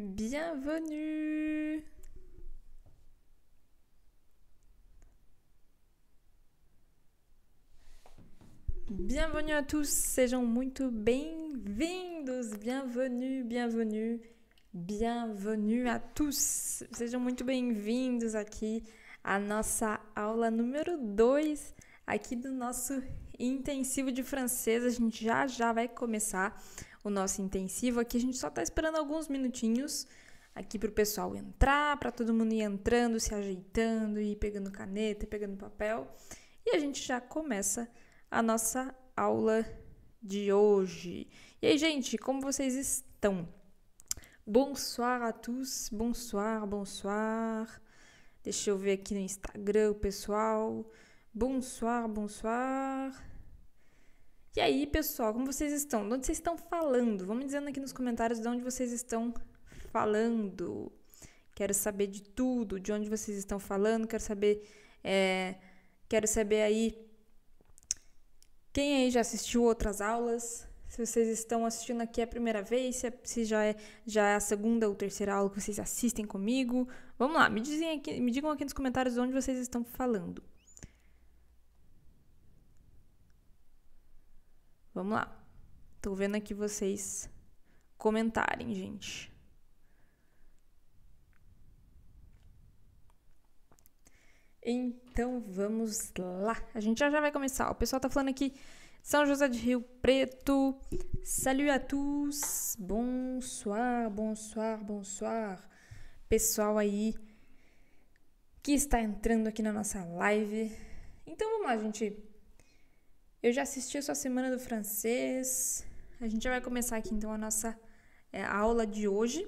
Bienvenue Bienvenue à tous, sejam muito bem-vindos, bienvenue, bienvenue, bienvenue a tous. Sejam muito bem-vindos aqui à nossa aula número 2 aqui do nosso intensivo de francês. A gente já já vai começar o nosso intensivo. Aqui a gente só está esperando alguns minutinhos aqui para o pessoal entrar, para todo mundo ir entrando, se ajeitando, ir pegando caneta, pegando papel. E a gente já começa a nossa aula de hoje. E aí, gente, como vocês estão? Bonsoir a tous, bonsoir, bonsoir. Deixa eu ver aqui no Instagram o pessoal. Bonsoir, bonsoir. E aí, pessoal, como vocês estão? De onde vocês estão falando? Vão me dizendo aqui nos comentários de onde vocês estão falando. Quero saber de tudo, de onde vocês estão falando, quero saber. É, quero saber aí. Quem aí já assistiu outras aulas? Se vocês estão assistindo aqui a primeira vez, se, é, se já, é, já é a segunda ou terceira aula que vocês assistem comigo. Vamos lá, me, dizem aqui, me digam aqui nos comentários de onde vocês estão falando. Vamos lá. Tô vendo aqui vocês comentarem, gente. Então vamos lá. A gente já, já vai começar. O pessoal tá falando aqui São José de Rio Preto. Salut à tous. Bonsoir, bonsoir, bonsoir. Pessoal aí que está entrando aqui na nossa live. Então vamos lá, gente. Eu já assisti a sua semana do francês. A gente já vai começar aqui então a nossa é, a aula de hoje.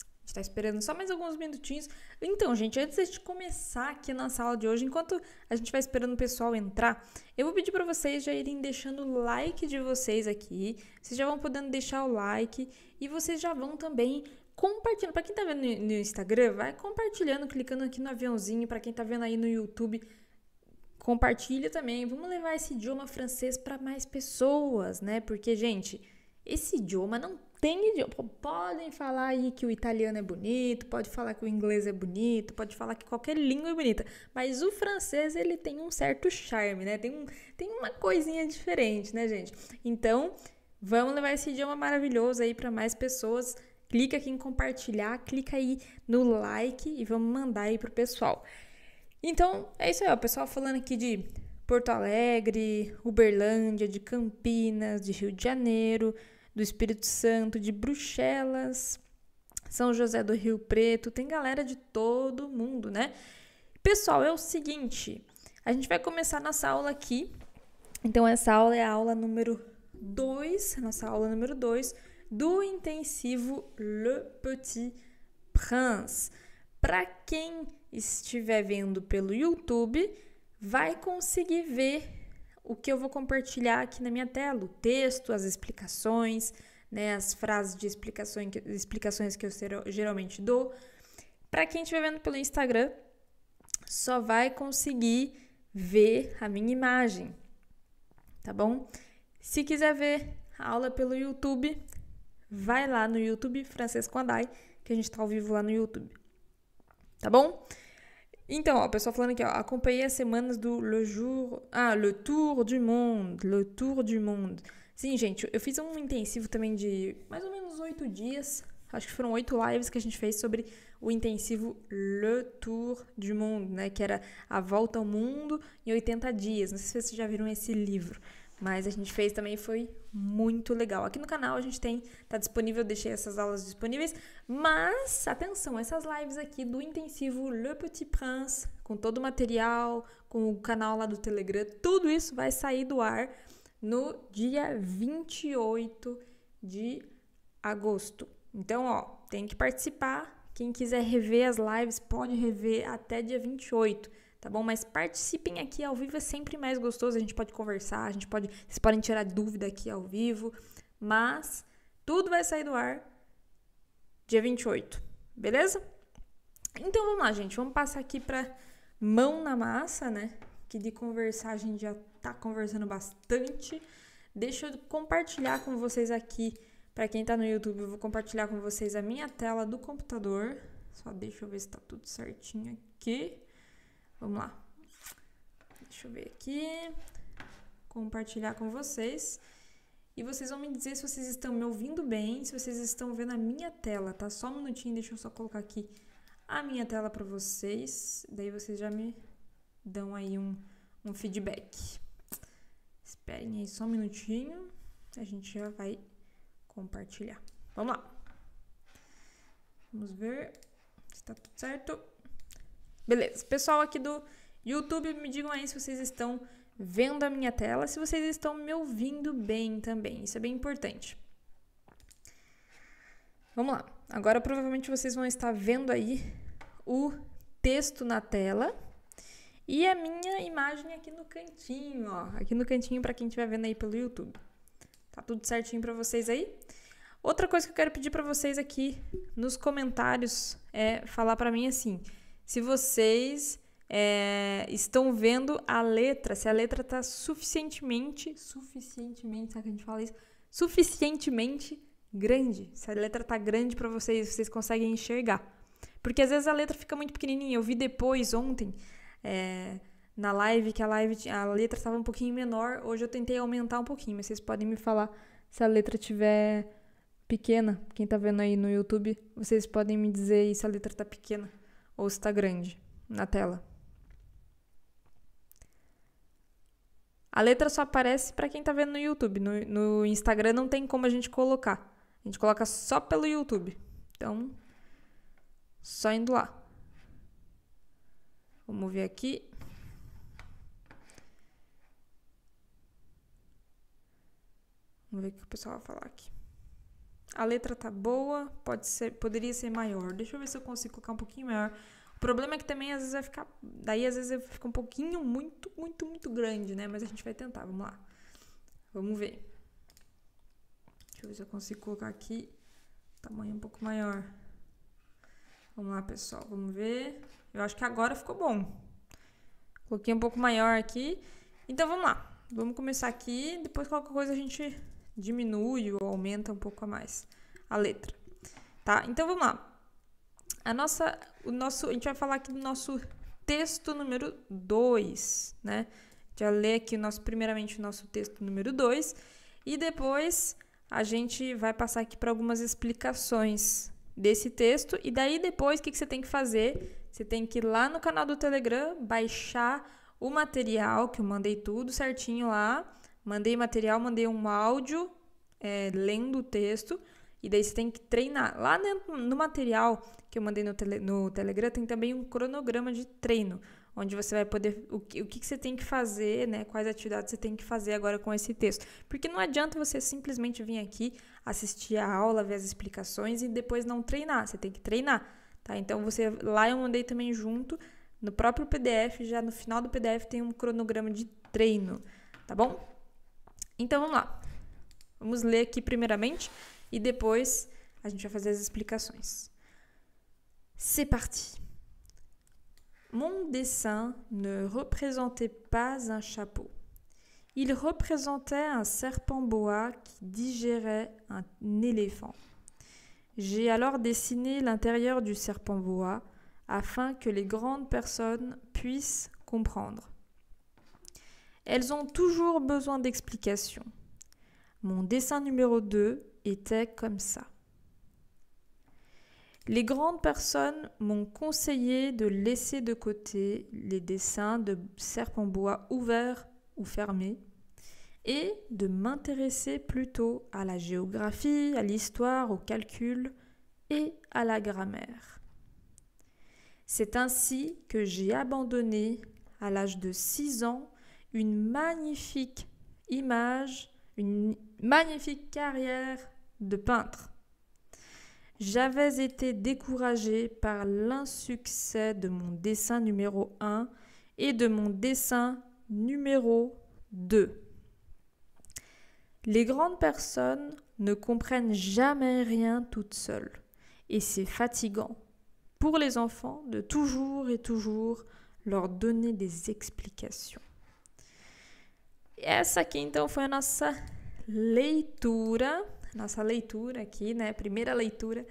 A gente tá esperando só mais alguns minutinhos. Então, gente, antes de começar aqui a nossa aula de hoje, enquanto a gente vai esperando o pessoal entrar, eu vou pedir para vocês já irem deixando o like de vocês aqui. Vocês já vão podendo deixar o like e vocês já vão também compartilhando. Para quem tá vendo no Instagram, vai compartilhando, clicando aqui no aviãozinho. Para quem tá vendo aí no YouTube, compartilha também. Vamos levar esse idioma francês para mais pessoas, né? Porque, gente, esse idioma não tem idioma. Podem falar aí que o italiano é bonito, pode falar que o inglês é bonito, pode falar que qualquer língua é bonita, mas o francês ele tem um certo charme, né? Tem, um, tem uma coisinha diferente, né, gente? Então, vamos levar esse idioma maravilhoso aí para mais pessoas. Clica aqui em compartilhar, clica aí no like e vamos mandar aí pro pessoal. Então, é isso aí, ó, o pessoal falando aqui de Porto Alegre, Uberlândia, de Campinas, de Rio de Janeiro, do Espírito Santo, de Bruxelas, São José do Rio Preto, tem galera de todo mundo, né? Pessoal, é o seguinte, a gente vai começar nossa aula aqui. Então essa aula é a aula número 2, nossa aula número 2 do intensivo Le Petit Prince. Para quem estiver vendo pelo YouTube, vai conseguir ver o que eu vou compartilhar aqui na minha tela, o texto, as explicações, né, as frases de explicações que, explicações que eu geralmente dou. Para quem estiver vendo pelo Instagram, só vai conseguir ver a minha imagem, tá bom? Se quiser ver a aula pelo YouTube, vai lá no YouTube Francesco Andai, que a gente está ao vivo lá no YouTube tá bom? Então, ó, o pessoal falando aqui, ó, acompanhei as semanas do Le Jour, ah, Le Tour du Monde, Le Tour du Monde. Sim, gente, eu fiz um intensivo também de mais ou menos oito dias, acho que foram oito lives que a gente fez sobre o intensivo Le Tour du Monde, né, que era a volta ao mundo em 80 dias. Não sei se vocês já viram esse livro, mas a gente fez também foi muito legal. Aqui no canal a gente tem, tá disponível, deixei essas aulas disponíveis, mas atenção, essas lives aqui do intensivo Le Petit Prince, com todo o material, com o canal lá do Telegram, tudo isso vai sair do ar no dia 28 de agosto. Então, ó, tem que participar. Quem quiser rever as lives pode rever até dia 28 tá bom? Mas participem aqui ao vivo é sempre mais gostoso, a gente pode conversar, a gente pode, vocês podem tirar dúvida aqui ao vivo, mas tudo vai sair do ar dia 28, beleza? Então vamos lá, gente, vamos passar aqui para mão na massa, né? Que de conversar a gente já tá conversando bastante. Deixa eu compartilhar com vocês aqui, para quem tá no YouTube, eu vou compartilhar com vocês a minha tela do computador. Só deixa eu ver se tá tudo certinho aqui. Vamos lá. Deixa eu ver aqui. Compartilhar com vocês. E vocês vão me dizer se vocês estão me ouvindo bem, se vocês estão vendo a minha tela, tá? Só um minutinho, deixa eu só colocar aqui a minha tela para vocês. Daí vocês já me dão aí um, um feedback. Esperem aí só um minutinho. A gente já vai compartilhar. Vamos lá. Vamos ver se tá tudo certo. Beleza. Pessoal aqui do YouTube, me digam aí se vocês estão vendo a minha tela, se vocês estão me ouvindo bem também. Isso é bem importante. Vamos lá. Agora provavelmente vocês vão estar vendo aí o texto na tela e a minha imagem aqui no cantinho, ó, aqui no cantinho para quem estiver vendo aí pelo YouTube. Tá tudo certinho para vocês aí? Outra coisa que eu quero pedir para vocês aqui nos comentários é falar para mim assim: se vocês é, estão vendo a letra, se a letra está suficientemente, suficientemente, sabe que a gente fala isso? Suficientemente grande. Se a letra está grande para vocês, vocês conseguem enxergar. Porque às vezes a letra fica muito pequenininha. Eu vi depois, ontem, é, na live, que a, live, a letra estava um pouquinho menor. Hoje eu tentei aumentar um pouquinho, mas vocês podem me falar se a letra tiver pequena. Quem está vendo aí no YouTube, vocês podem me dizer se a letra está pequena ou se está grande na tela. A letra só aparece para quem está vendo no YouTube. No, no, Instagram não tem como a gente colocar. A gente coloca só pelo YouTube. Então, só indo lá. Vamos ver aqui. Vamos ver o que o pessoal vai falar aqui. A letra tá boa, pode ser, poderia ser maior. Deixa eu ver se eu consigo colocar um pouquinho maior. O problema é que também às vezes vai ficar. Daí às vezes fica um pouquinho muito, muito, muito grande, né? Mas a gente vai tentar, vamos lá. Vamos ver. Deixa eu ver se eu consigo colocar aqui. Tamanho um pouco maior. Vamos lá, pessoal, vamos ver. Eu acho que agora ficou bom. Coloquei um pouco maior aqui. Então vamos lá. Vamos começar aqui. Depois qualquer coisa a gente diminui ou aumenta um pouco a mais a letra, tá? Então vamos lá. A nossa, o nosso, a gente vai falar aqui do nosso texto número 2, né? Já ler aqui o nosso, primeiramente o nosso texto número 2 e depois a gente vai passar aqui para algumas explicações desse texto e daí depois o que, que você tem que fazer? Você tem que ir lá no canal do Telegram, baixar o material que eu mandei tudo certinho lá Mandei material, mandei um áudio é, lendo o texto. E daí você tem que treinar. Lá no material que eu mandei no, tele, no Telegram, tem também um cronograma de treino, onde você vai poder. O, que, o que você tem que fazer, né? Quais atividades você tem que fazer agora com esse texto. Porque não adianta você simplesmente vir aqui, assistir a aula, ver as explicações e depois não treinar. Você tem que treinar, tá? Então você. Lá eu mandei também junto, no próprio PDF, já no final do PDF tem um cronograma de treino, tá bom? Então lá. Vamos ler aqui primeiramente e depois a fazer explicações. C'est parti. Mon dessin ne représentait pas un chapeau. Il représentait un serpent boa qui digérait un éléphant. J'ai alors dessiné l'intérieur du serpent boa afin que les grandes personnes puissent comprendre. Elles ont toujours besoin d'explications. Mon dessin numéro 2 était comme ça. Les grandes personnes m'ont conseillé de laisser de côté les dessins de serpents bois ouverts ou fermés et de m'intéresser plutôt à la géographie, à l'histoire, au calcul et à la grammaire. C'est ainsi que j'ai abandonné à l'âge de 6 ans une magnifique image, une magnifique carrière de peintre. J'avais été découragée par l'insuccès de mon dessin numéro 1 et de mon dessin numéro 2. Les grandes personnes ne comprennent jamais rien toutes seules et c'est fatigant pour les enfants de toujours et toujours leur donner des explications. Essa aqui então foi a nossa leitura, nossa leitura aqui, né? Primeira leitura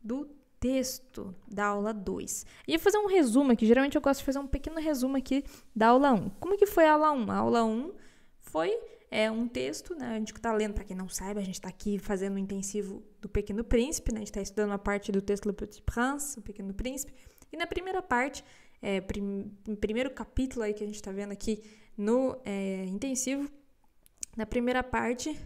do texto da aula 2. E fazer um resumo aqui, geralmente eu gosto de fazer um pequeno resumo aqui da aula 1. Um. Como que foi a aula 1? Um? A aula 1 um foi é, um texto, né? A gente está lendo, para quem não sabe, a gente está aqui fazendo o um intensivo do Pequeno Príncipe, né? A gente está estudando uma parte do texto do Petit Prince, o Pequeno Príncipe. E na primeira parte, é, prim primeiro capítulo aí que a gente está vendo aqui, no é, intensivo, na primeira parte,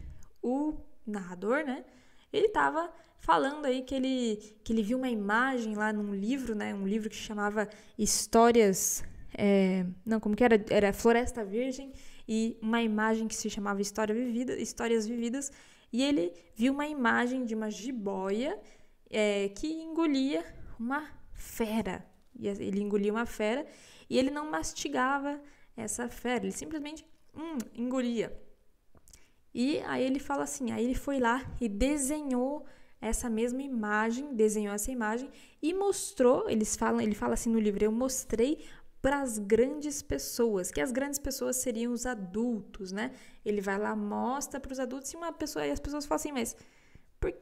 o narrador, né? Ele estava falando aí que ele, que ele viu uma imagem lá num livro, né? Um livro que chamava Histórias. É, não, como que era? Era Floresta Virgem e uma imagem que se chamava História Vivida, Histórias Vividas. E ele viu uma imagem de uma jiboia é, que engolia uma fera. Ele engolia uma fera e ele não mastigava essa fera. Ele simplesmente hum, engolia. E aí ele fala assim: aí ele foi lá e desenhou essa mesma imagem, desenhou essa imagem e mostrou. Eles falam, ele fala assim no livro: eu mostrei para as grandes pessoas, que as grandes pessoas seriam os adultos, né? Ele vai lá, mostra para os adultos e uma pessoa, e as pessoas falam assim, mas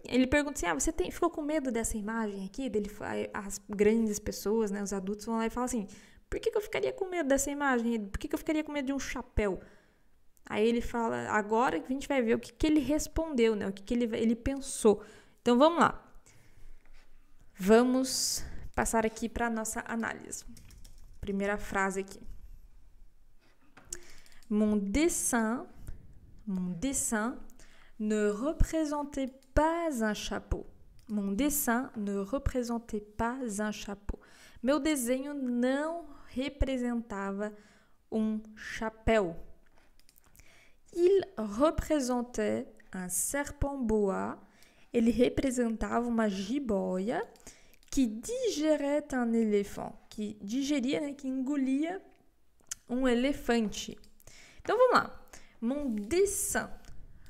ele pergunta assim: "Ah, você tem, ficou com medo dessa imagem aqui?" Dele as grandes pessoas, né, os adultos vão lá e falam assim: por que, que eu ficaria com medo dessa imagem? Por que, que eu ficaria com medo de um chapéu? Aí ele fala, agora que a gente vai ver o que, que ele respondeu, né? O que, que ele, ele pensou. Então vamos lá. Vamos passar aqui para a nossa análise. Primeira frase aqui. Mon dessin, mon dessin ne représentait pas un chapeau. Mon dessin ne représentait pas un chapeau. Meu desenho não representava um chapéu. Il représentait un serpent boa, ele representava uma jiboia que digerait un elefante, que digeria, né, que engolia um elefante. Então vamos lá. Mon dessin.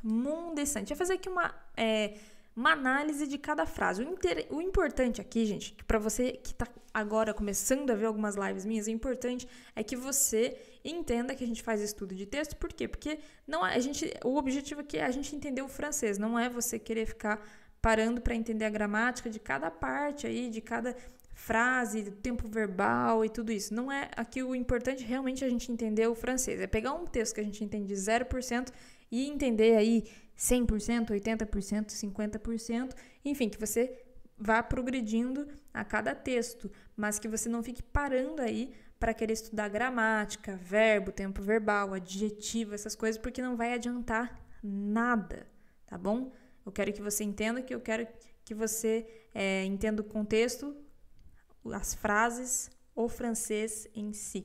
Mon dessin. A gente vai fazer aqui uma. É, uma análise de cada frase. O, inter... o importante aqui, gente, que para você que está agora começando a ver algumas lives minhas, o importante é que você entenda que a gente faz estudo de texto. Por quê? Porque não é, a gente, o objetivo aqui é a gente entender o francês, não é você querer ficar parando para entender a gramática de cada parte aí, de cada frase, do tempo verbal e tudo isso. Não é aqui o importante realmente é a gente entender o francês, é pegar um texto que a gente entende 0% e entender aí 100%, 80%, 50%, enfim, que você vá progredindo a cada texto, mas que você não fique parando aí para querer estudar gramática, verbo, tempo verbal, adjetivo, essas coisas, porque não vai adiantar nada, tá bom? Eu quero que você entenda que eu quero que você é, entenda o contexto, as frases, o francês em si.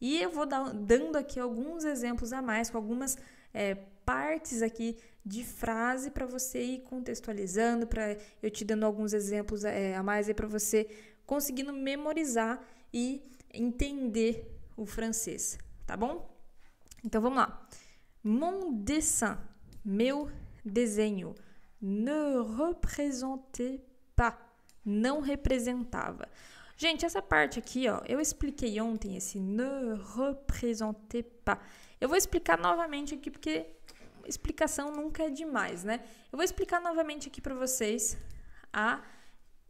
E eu vou dar, dando aqui alguns exemplos a mais, com algumas é, partes aqui de frase para você ir contextualizando, para eu te dando alguns exemplos é, a mais aí para você conseguindo memorizar e entender o francês, tá bom? Então vamos lá. Mon dessin, meu desenho, ne représentait pas, não representava. Gente, essa parte aqui, ó, eu expliquei ontem esse ne représentait pas. Eu vou explicar novamente aqui porque explicação nunca é demais, né? Eu vou explicar novamente aqui para vocês a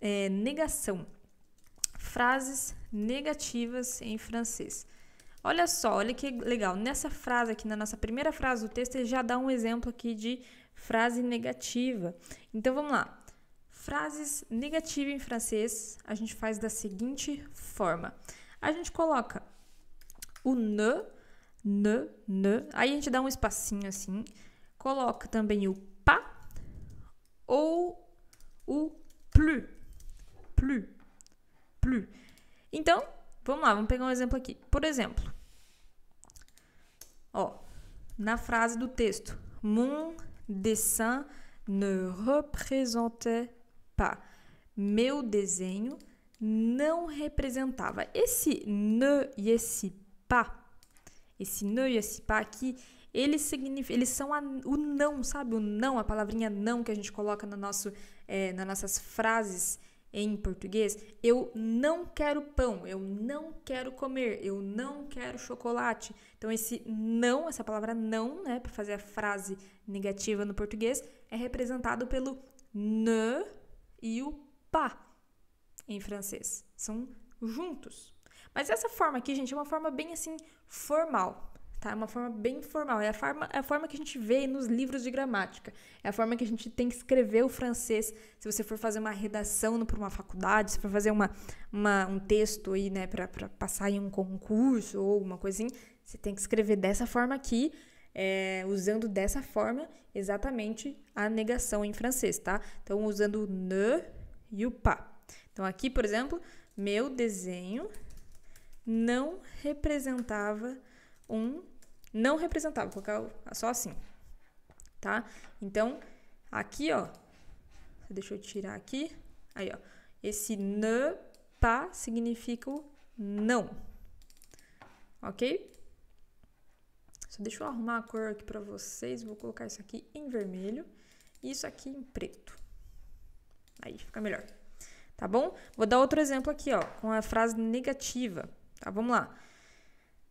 é, negação. Frases negativas em francês. Olha só, olha que legal. Nessa frase aqui, na nossa primeira frase do texto, ele já dá um exemplo aqui de frase negativa. Então vamos lá. Frases negativas em francês, a gente faz da seguinte forma. A gente coloca o ne, ne, ne. Aí a gente dá um espacinho assim. Coloque também o pas ou o plus. Plus. Plus. Então, vamos lá, vamos pegar um exemplo aqui. Por exemplo, ó, na frase do texto, mon dessin ne représentait pas. Meu desenho não representava. Esse ne e esse pas, esse ne e esse pas aqui, eles, signif eles são a, o não, sabe? O não, a palavrinha não que a gente coloca no nosso, é, nas nossas frases em português. Eu não quero pão, eu não quero comer, eu não quero chocolate. Então, esse não, essa palavra não, né, para fazer a frase negativa no português, é representado pelo ne e o pas em francês. São juntos. Mas essa forma aqui, gente, é uma forma bem assim formal tá? É uma forma bem formal. É a forma, é a forma que a gente vê nos livros de gramática. É a forma que a gente tem que escrever o francês. Se você for fazer uma redação para uma faculdade, se for fazer uma, uma um texto aí, né, para passar em um concurso ou alguma coisinha, assim, você tem que escrever dessa forma aqui. É, usando dessa forma exatamente a negação em francês, tá? Então, usando ne e o pas. Então, aqui, por exemplo, meu desenho não representava um não representável, vou é colocar é só assim, tá? Então, aqui, ó, deixa eu tirar aqui, aí, ó, esse ne pa tá significa o não, ok? Só deixa eu arrumar a cor aqui para vocês, vou colocar isso aqui em vermelho e isso aqui em preto. Aí fica melhor, tá bom? Vou dar outro exemplo aqui, ó, com a frase negativa, tá? Vamos lá.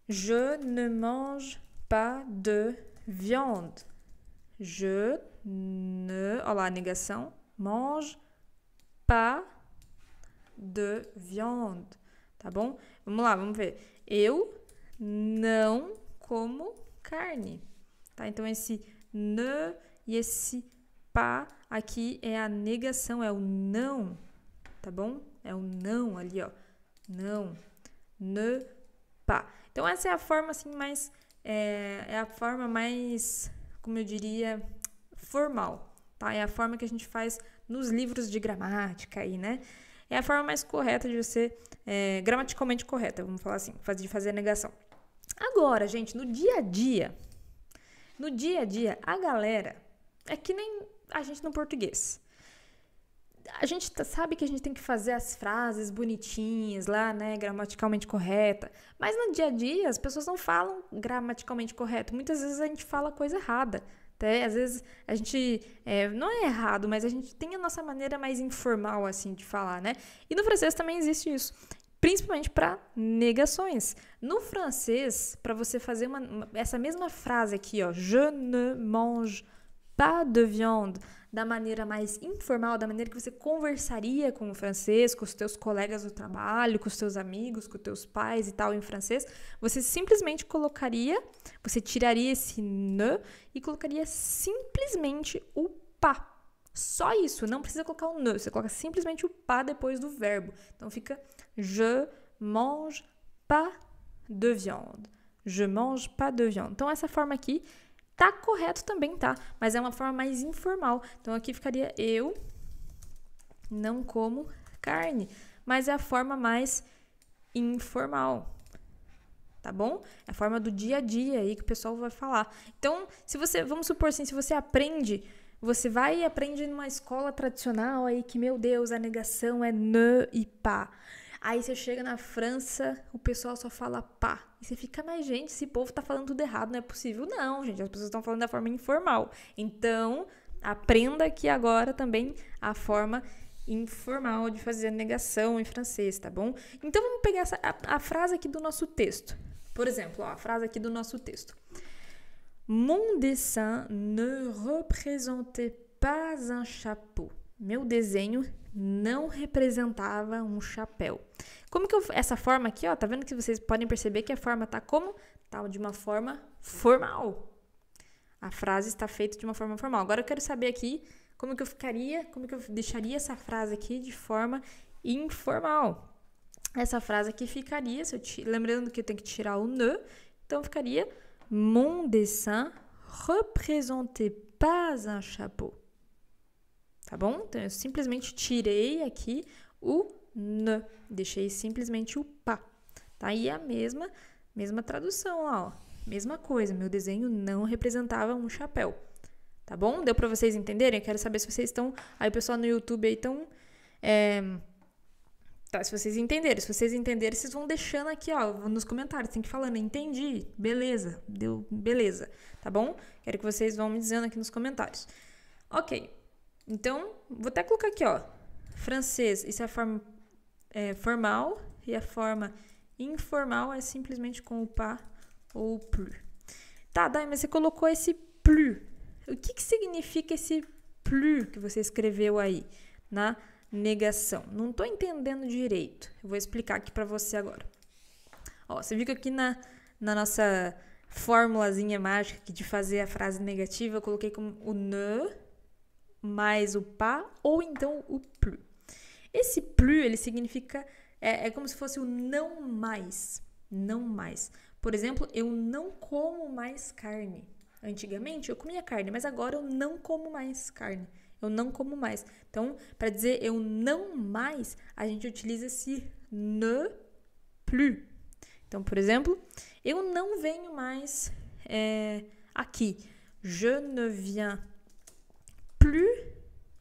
Je ne mange pas de viande. Je ne. Olha lá, negação. Mange pas de viande. Tá bom? Vamos lá, vamos ver. Eu não como carne. Tá? Então, esse ne e esse pas aqui é a negação, é o não. Tá bom? É o não ali, ó. Não. Ne pas. Então essa é a forma assim mais é, é a forma mais, como eu diria, formal, tá? É a forma que a gente faz nos livros de gramática aí, né? É a forma mais correta de você, é, gramaticalmente correta, vamos falar assim, de fazer a negação. Agora, gente, no dia a dia, no dia a dia, a galera é que nem a gente no português a gente tá, sabe que a gente tem que fazer as frases bonitinhas lá, né, gramaticalmente correta, mas no dia a dia as pessoas não falam gramaticalmente correto. Muitas vezes a gente fala coisa errada. Até, às vezes a gente é, não é errado, mas a gente tem a nossa maneira mais informal assim de falar, né? E no francês também existe isso, principalmente para negações. No francês, para você fazer uma, uma, essa mesma frase aqui, ó, je ne mange pas de viande da maneira mais informal, da maneira que você conversaria com o francês, com os teus colegas do trabalho, com os teus amigos, com os teus pais e tal em francês, você simplesmente colocaria, você tiraria esse ne e colocaria simplesmente o pa. Só isso, não precisa colocar o ne, você coloca simplesmente o pa depois do verbo. Então fica je mange pas de viande. Je mange pas de viande. Então essa forma aqui Tá correto também, tá? Mas é uma forma mais informal. Então aqui ficaria eu não como carne, mas é a forma mais informal. Tá bom? É a forma do dia a dia aí que o pessoal vai falar. Então, se você, vamos supor assim, se você aprende, você vai e aprende numa escola tradicional aí que, meu Deus, a negação é ne e pá. Aí você chega na França, o pessoal só fala pá. E você fica, mas gente, esse povo tá falando tudo errado, não é possível. Não, gente, as pessoas estão falando da forma informal. Então, aprenda aqui agora também a forma informal de fazer a negação em francês, tá bom? Então, vamos pegar essa, a, a frase aqui do nosso texto. Por exemplo, ó, a frase aqui do nosso texto. Mon dessin ne représentait pas un chapeau meu desenho não representava um chapéu. Como que eu, essa forma aqui, ó, tá vendo que vocês podem perceber que a forma tá como? Tá de uma forma formal. A frase está feita de uma forma formal. Agora eu quero saber aqui como que eu ficaria, como que eu deixaria essa frase aqui de forma informal. Essa frase aqui ficaria, te, lembrando que eu tenho que tirar o ne, então ficaria mon dessin représentait pas un chapeau tá bom? Então eu simplesmente tirei aqui o n, deixei simplesmente o pa, tá? E a mesma, mesma tradução lá, ó. Mesma coisa, meu desenho não representava um chapéu, tá bom? Deu para vocês entenderem? Eu quero saber se vocês estão, aí o pessoal no YouTube aí É... Tá, se vocês entenderem, se vocês entenderem, vocês vão deixando aqui, ó, nos comentários, tem que falando, entendi, beleza, deu, beleza, tá bom? Quero que vocês vão me dizendo aqui nos comentários. Ok, então, vou até colocar aqui, ó. Francês, isso é a forma é, formal e a forma informal é simplesmente com o pa ou o plus. Tá, Dai, mas você colocou esse plus. O que, que significa esse plus que você escreveu aí na negação? Não estou entendendo direito. Eu vou explicar aqui para você agora. Ó, você viu que aqui na, na nossa fórmulazinha mágica de fazer a frase negativa, eu coloquei como o ne mais o pa ou então o plus. Esse plus, ele significa, é, é como se fosse o não mais, não mais. Por exemplo, eu não como mais carne. Antigamente eu comia carne, mas agora eu não como mais carne. Eu não como mais. Então, para dizer eu não mais, a gente utiliza esse ne plus. Então, por exemplo, eu não venho mais é, aqui. Je ne viens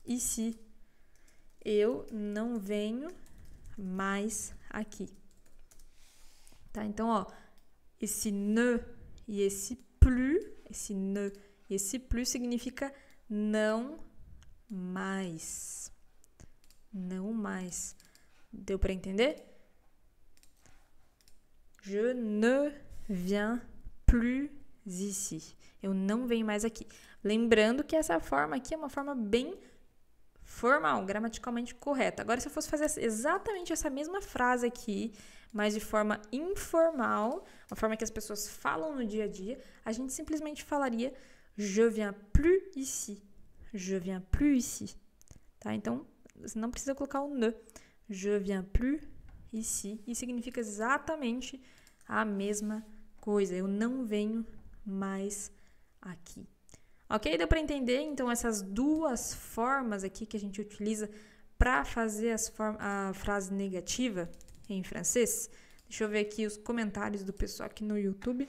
e se eu não venho mais aqui. Tá? Então, ó, esse ne e esse plus, esse ne e esse plus significa não mais. Não mais. Deu para entender? Je ne viens plus ici. Eu não venho mais aqui. Lembrando que essa forma aqui é uma forma bem formal, gramaticalmente correta. Agora, se eu fosse fazer exatamente essa mesma frase aqui, mas de forma informal, uma forma que as pessoas falam no dia a dia, a gente simplesmente falaria je viens plus ici. Je viens plus ici. Tá? Então, você não precisa colocar o ne. Je viens plus ici. E significa exatamente a mesma coisa. Eu não venho mais aqui. Ok? Deu para entender então essas duas formas aqui que a gente utiliza para fazer a frase negativa em francês? Deixa eu ver aqui os comentários do pessoal aqui no YouTube.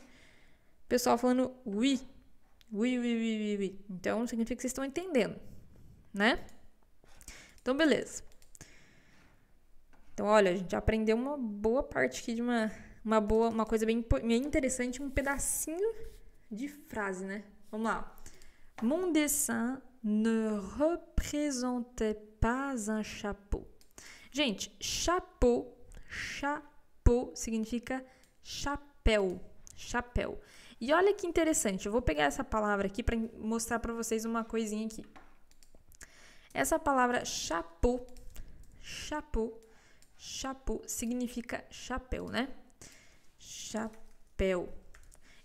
Pessoal falando oui. Oui, oui, oui, oui, oui. Então significa que vocês estão entendendo, né? Então, beleza. Então, olha, a gente aprendeu uma boa parte aqui de uma, uma boa, uma coisa bem, bem interessante, um pedacinho de frase, né? Vamos lá. Mon dessin ne représentait pas un chapeau. Gente, chapeau, chapeau significa chapéu, chapéu. E olha que interessante, eu vou pegar essa palavra aqui para mostrar para vocês uma coisinha aqui. Essa palavra chapeau, chapeau, chapeau significa chapéu, né? Chapéu.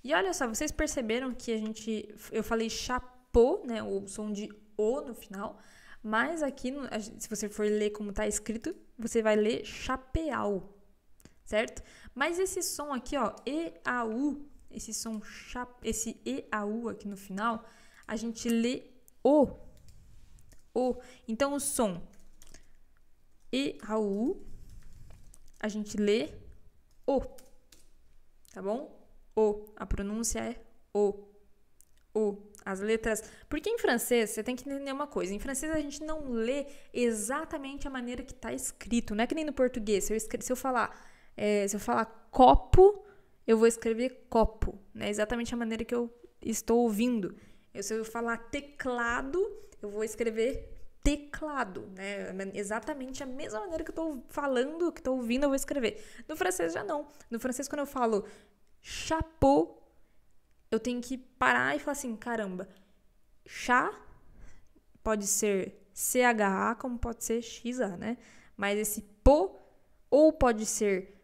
E olha só, vocês perceberam que a gente eu falei chapéu pô, né? O som de o no final. Mas aqui, se você for ler como está escrito, você vai ler chapeau, certo? Mas esse som aqui, ó, EAU, esse som, esse EAU aqui no final, a gente lê O. O. Então, o som EAU, a gente lê O. Tá bom? O. A pronúncia é O. O. As letras. Porque em francês, você tem que entender uma coisa: em francês a gente não lê exatamente a maneira que está escrito. Não é que nem no português. Se eu, escre... se eu falar. É, se eu falar copo, eu vou escrever copo. Né? Exatamente a maneira que eu estou ouvindo. Eu, se eu falar teclado, eu vou escrever teclado, né? Exatamente a mesma maneira que eu estou falando, que estou ouvindo, eu vou escrever. No francês já não. No francês, quando eu falo chapeau, eu tenho que parar e falar assim: caramba, chá pode ser CHA, como pode ser XA, né? Mas esse PO, ou pode ser.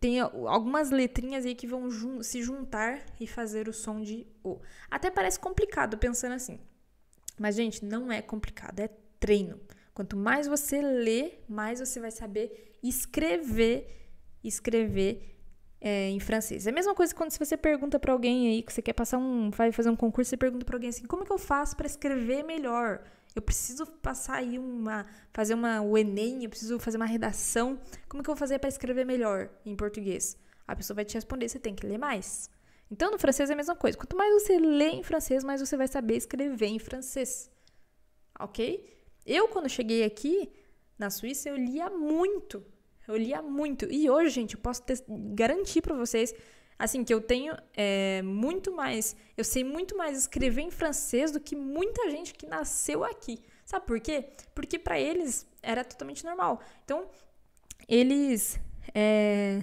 Tem algumas letrinhas aí que vão jun se juntar e fazer o som de O. Até parece complicado pensando assim. Mas, gente, não é complicado, é treino. Quanto mais você lê, mais você vai saber escrever, escrever é, em francês. É a mesma coisa quando se você pergunta para alguém aí que você quer passar um, vai fazer um concurso, você pergunta para alguém assim, como é que eu faço para escrever melhor? Eu preciso passar aí uma, fazer uma o Enem, eu preciso fazer uma redação. Como é que eu vou fazer para escrever melhor em português? A pessoa vai te responder, você tem que ler mais. Então, no francês é a mesma coisa. Quanto mais você lê em francês, mais você vai saber escrever em francês. OK? Eu quando cheguei aqui na Suíça, eu lia muito eu lia muito. E hoje, gente, eu posso ter, garantir para vocês assim, que eu tenho é, muito mais, eu sei muito mais escrever em francês do que muita gente que nasceu aqui. Sabe por quê? Porque para eles era totalmente normal. Então, eles é,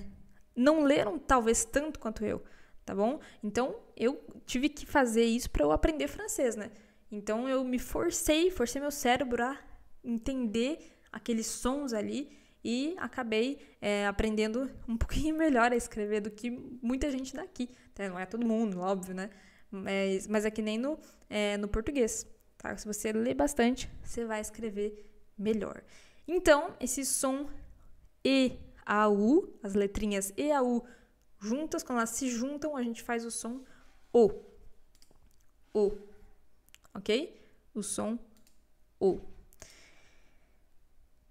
não leram talvez tanto quanto eu, tá bom? Então, eu tive que fazer isso para eu aprender francês, né? Então, eu me forcei, forcei meu cérebro a entender aqueles sons ali e acabei é, aprendendo um pouquinho melhor a escrever do que muita gente daqui. Tá? Não é todo mundo, óbvio, né? Mas, mas é que nem no, é, no português. Tá? Se você ler bastante, você vai escrever melhor. Então, esse som E, A, U, as letrinhas E, A, U juntas, quando elas se juntam, a gente faz o som O. O. Ok? O som O.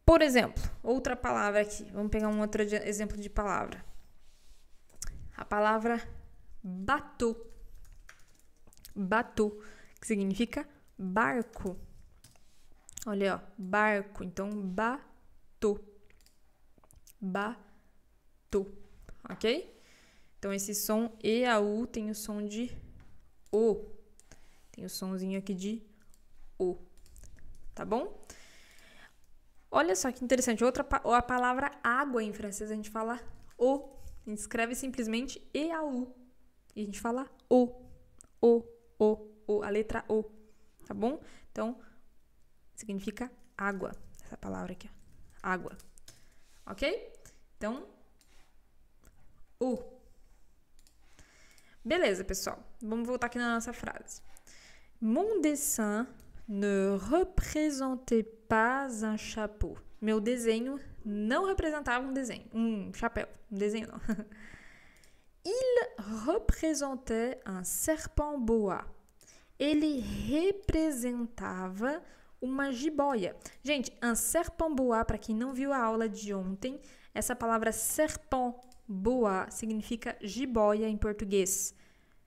Por exemplo, outra palavra aqui. Vamos pegar um outro exemplo de palavra. A palavra batu. Batu, que significa barco. Olha, ó, barco. Então, batu. Batu. Ok? Então, esse som E a U tem o som de O. Tem o somzinho aqui de O. Tá bom? Olha só que interessante, outra a palavra água em francês a gente fala o, a gente escreve simplesmente EAU. E a gente fala o, o, o, o, a letra O, tá bom? Então, significa água, essa palavra aqui, água. Ok? Então, o. Beleza, pessoal. Vamos voltar aqui na nossa frase. Mon dessin ne représentait pas un chapeau. Meu desenho não representava um desenho, um chapéu, um desenho não. Il représentait un serpent boa. Ele representava uma jiboia. Gente, un serpent boa, para quem não viu a aula de ontem, essa palavra serpent boa significa jiboia em português.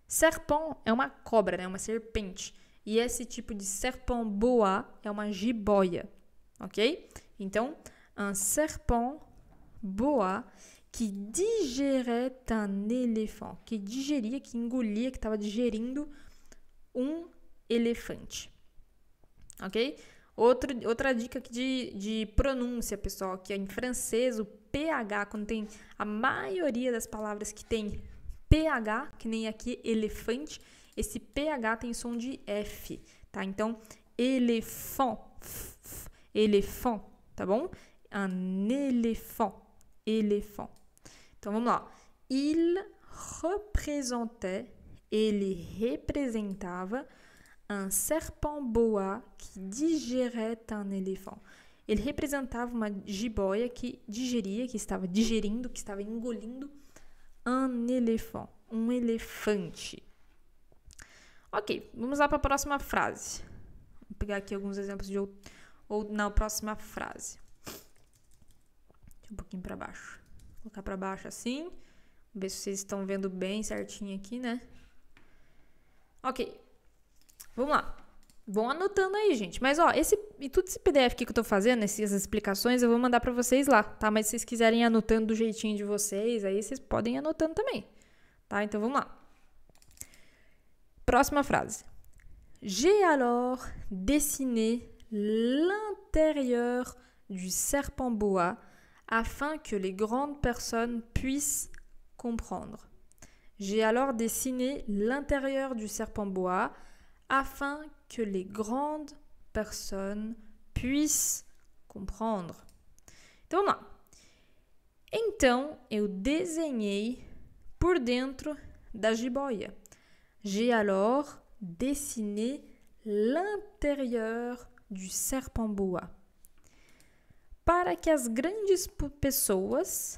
Serpent é uma cobra, né? Uma serpente. E esse tipo de serpent boa é uma jiboia, ok? Então, um serpent boa que digerait um elefante, que digeria, que engolia, que estava digerindo um elefante, ok? Outro, outra dica de, de pronúncia, pessoal, que é em francês o PH, quando tem a maioria das palavras que tem PH, que nem aqui elefante, esse PH tem som de F, tá? Então, elefant, elefant, tá bom? Un elefant, elefant. Então, vamos lá. Il représentait, ele representava um serpent boa que digérait un éléphant. Ele representava uma jiboia que digeria, que estava digerindo, que estava engolindo um elefante, um elefante. Ok, vamos lá para a próxima frase. Vou pegar aqui alguns exemplos de ou, ou na próxima frase. Deixa um pouquinho para baixo. Vou colocar para baixo assim. Vamos ver se vocês estão vendo bem certinho aqui, né? Ok. Vamos lá. Vão anotando aí, gente. Mas, ó, esse e tudo esse PDF que eu tô fazendo, essas explicações, eu vou mandar para vocês lá, tá? Mas se vocês quiserem anotando do jeitinho de vocês, aí vocês podem ir anotando também, tá? Então, vamos lá. Próxima phrase. J'ai alors dessiné l'intérieur du serpent boa afin que les grandes personnes puissent comprendre. J'ai alors dessiné l'intérieur du serpent boa afin que les grandes personnes puissent comprendre. Então, eu desenhei por dentro da jiboia. J'ai alors dessiné l'intérieur du serpent boa. Para que as grandes pessoas,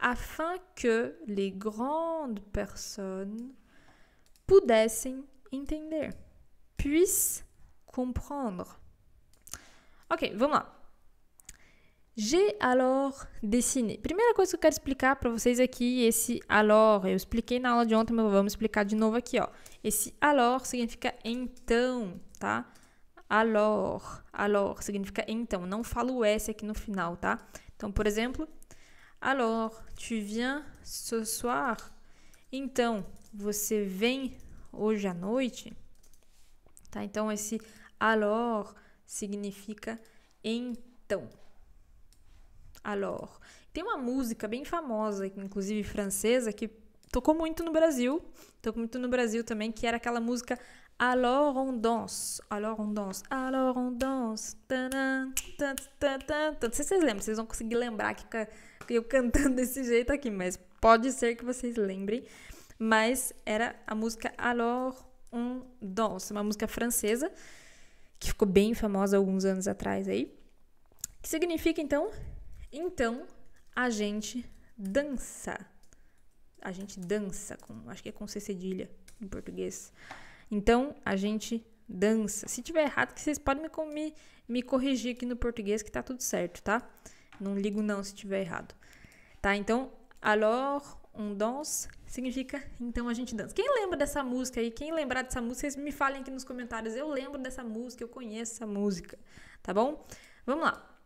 afin que les grandes personnes pudessem entender, puissent comprendre. Ok, voilà. J'ai alors dessiné. Primeira coisa que eu quero explicar para vocês aqui, esse alors, eu expliquei na aula de ontem, mas vamos explicar de novo aqui, ó. Esse alors significa então, tá? Alors, alors significa então, não falo o S aqui no final, tá? Então, por exemplo, alors, tu viens ce soir? Então, você vem hoje à noite? Tá? Então, esse alors significa então. Alors. Tem uma música bem famosa, inclusive francesa, que tocou muito no Brasil. Tocou muito no Brasil também, que era aquela música Alors on danse, alors on danse, alors on danse. Tanan, tan, tan, tan, Não sei se vocês lembram, vocês vão conseguir lembrar que eu cantando desse jeito aqui, mas pode ser que vocês lembrem. Mas era a música Alors on danse, uma música francesa que ficou bem famosa alguns anos atrás aí. Que significa então então, a gente dança. A gente dança, com, acho que é com C cedilha em português. Então, a gente dança. Se tiver errado, que vocês podem me, me, me corrigir aqui no português que tá tudo certo, tá? Não ligo não se tiver errado. Tá? Então, alors on danse significa então a gente dança. Quem lembra dessa música aí? Quem lembrar dessa música, vocês me falem aqui nos comentários. Eu lembro dessa música, eu conheço essa música, tá bom? Vamos lá.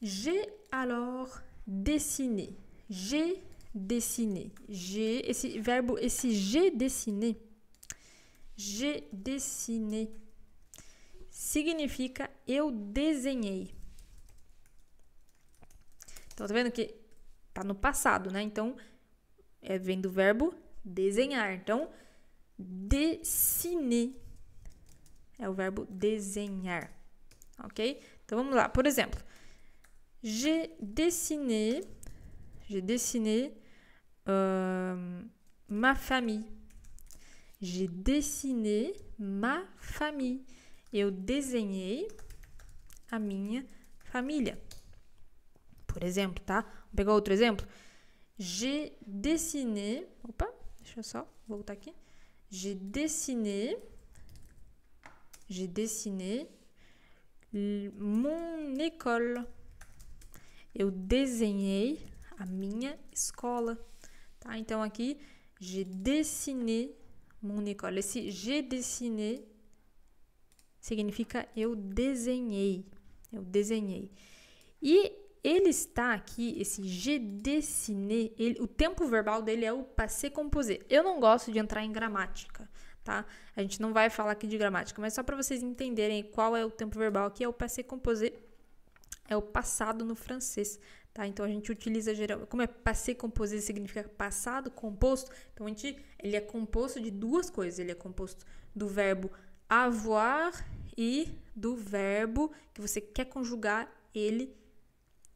J'ai alors dessiné. J'ai dessiné. J'ai esse verbo, esse j'ai dessiné. J'ai dessiné significa eu desenhei. Então tá vendo que tá no passado, né? Então é vem do verbo desenhar. Então dessiner é o verbo desenhar. OK? Então vamos lá. Por exemplo, j'ai dessiné, j'ai dessiné euh, ma famille. J'ai dessiné ma famille. Eu desenhei a minha família. Por exemplo, tá? pegar outro exemplo. J'ai dessiné. Opa, deixa eu só voltar aqui. J'ai dessiné. J'ai dessiné mon école. eu desenhei a minha escola, tá? Então aqui, j'ai dessiné mon école. Esse j'ai dessiné significa eu desenhei, eu desenhei. E ele está aqui, esse j'ai dessiné, ele, o tempo verbal dele é o passé composé. Eu não gosto de entrar em gramática, tá? A gente não vai falar aqui de gramática, mas só para vocês entenderem qual é o tempo verbal aqui, é o passé composé é o passado no francês, tá? Então a gente utiliza geral, como é passé composé significa passado composto, então a gente ele é composto de duas coisas, ele é composto do verbo avoir e do verbo que você quer conjugar ele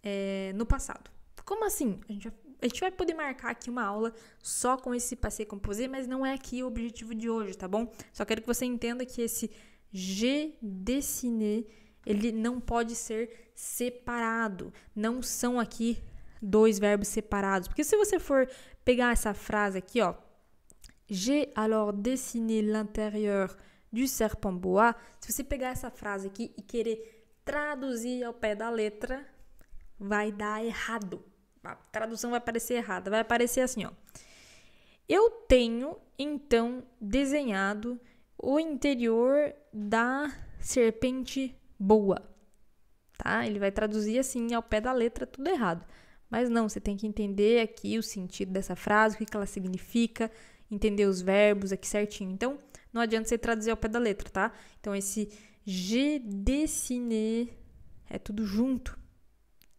é, no passado. Como assim? A gente, vai, a gente vai poder marcar aqui uma aula só com esse passé composé, mas não é aqui o objetivo de hoje, tá bom? Só quero que você entenda que esse G dessiné ele não pode ser separado. Não são aqui dois verbos separados. Porque se você for pegar essa frase aqui, ó, J'ai alors dessiné l'intérieur du serpent boa. Se você pegar essa frase aqui e querer traduzir ao pé da letra, vai dar errado. A tradução vai aparecer errada. Vai aparecer assim, ó. Eu tenho então desenhado o interior da serpente boa tá? Ele vai traduzir assim ao pé da letra tudo errado. Mas não, você tem que entender aqui o sentido dessa frase, o que, que ela significa, entender os verbos aqui certinho. Então, não adianta você traduzir ao pé da letra, tá? Então, esse je dessine é tudo junto,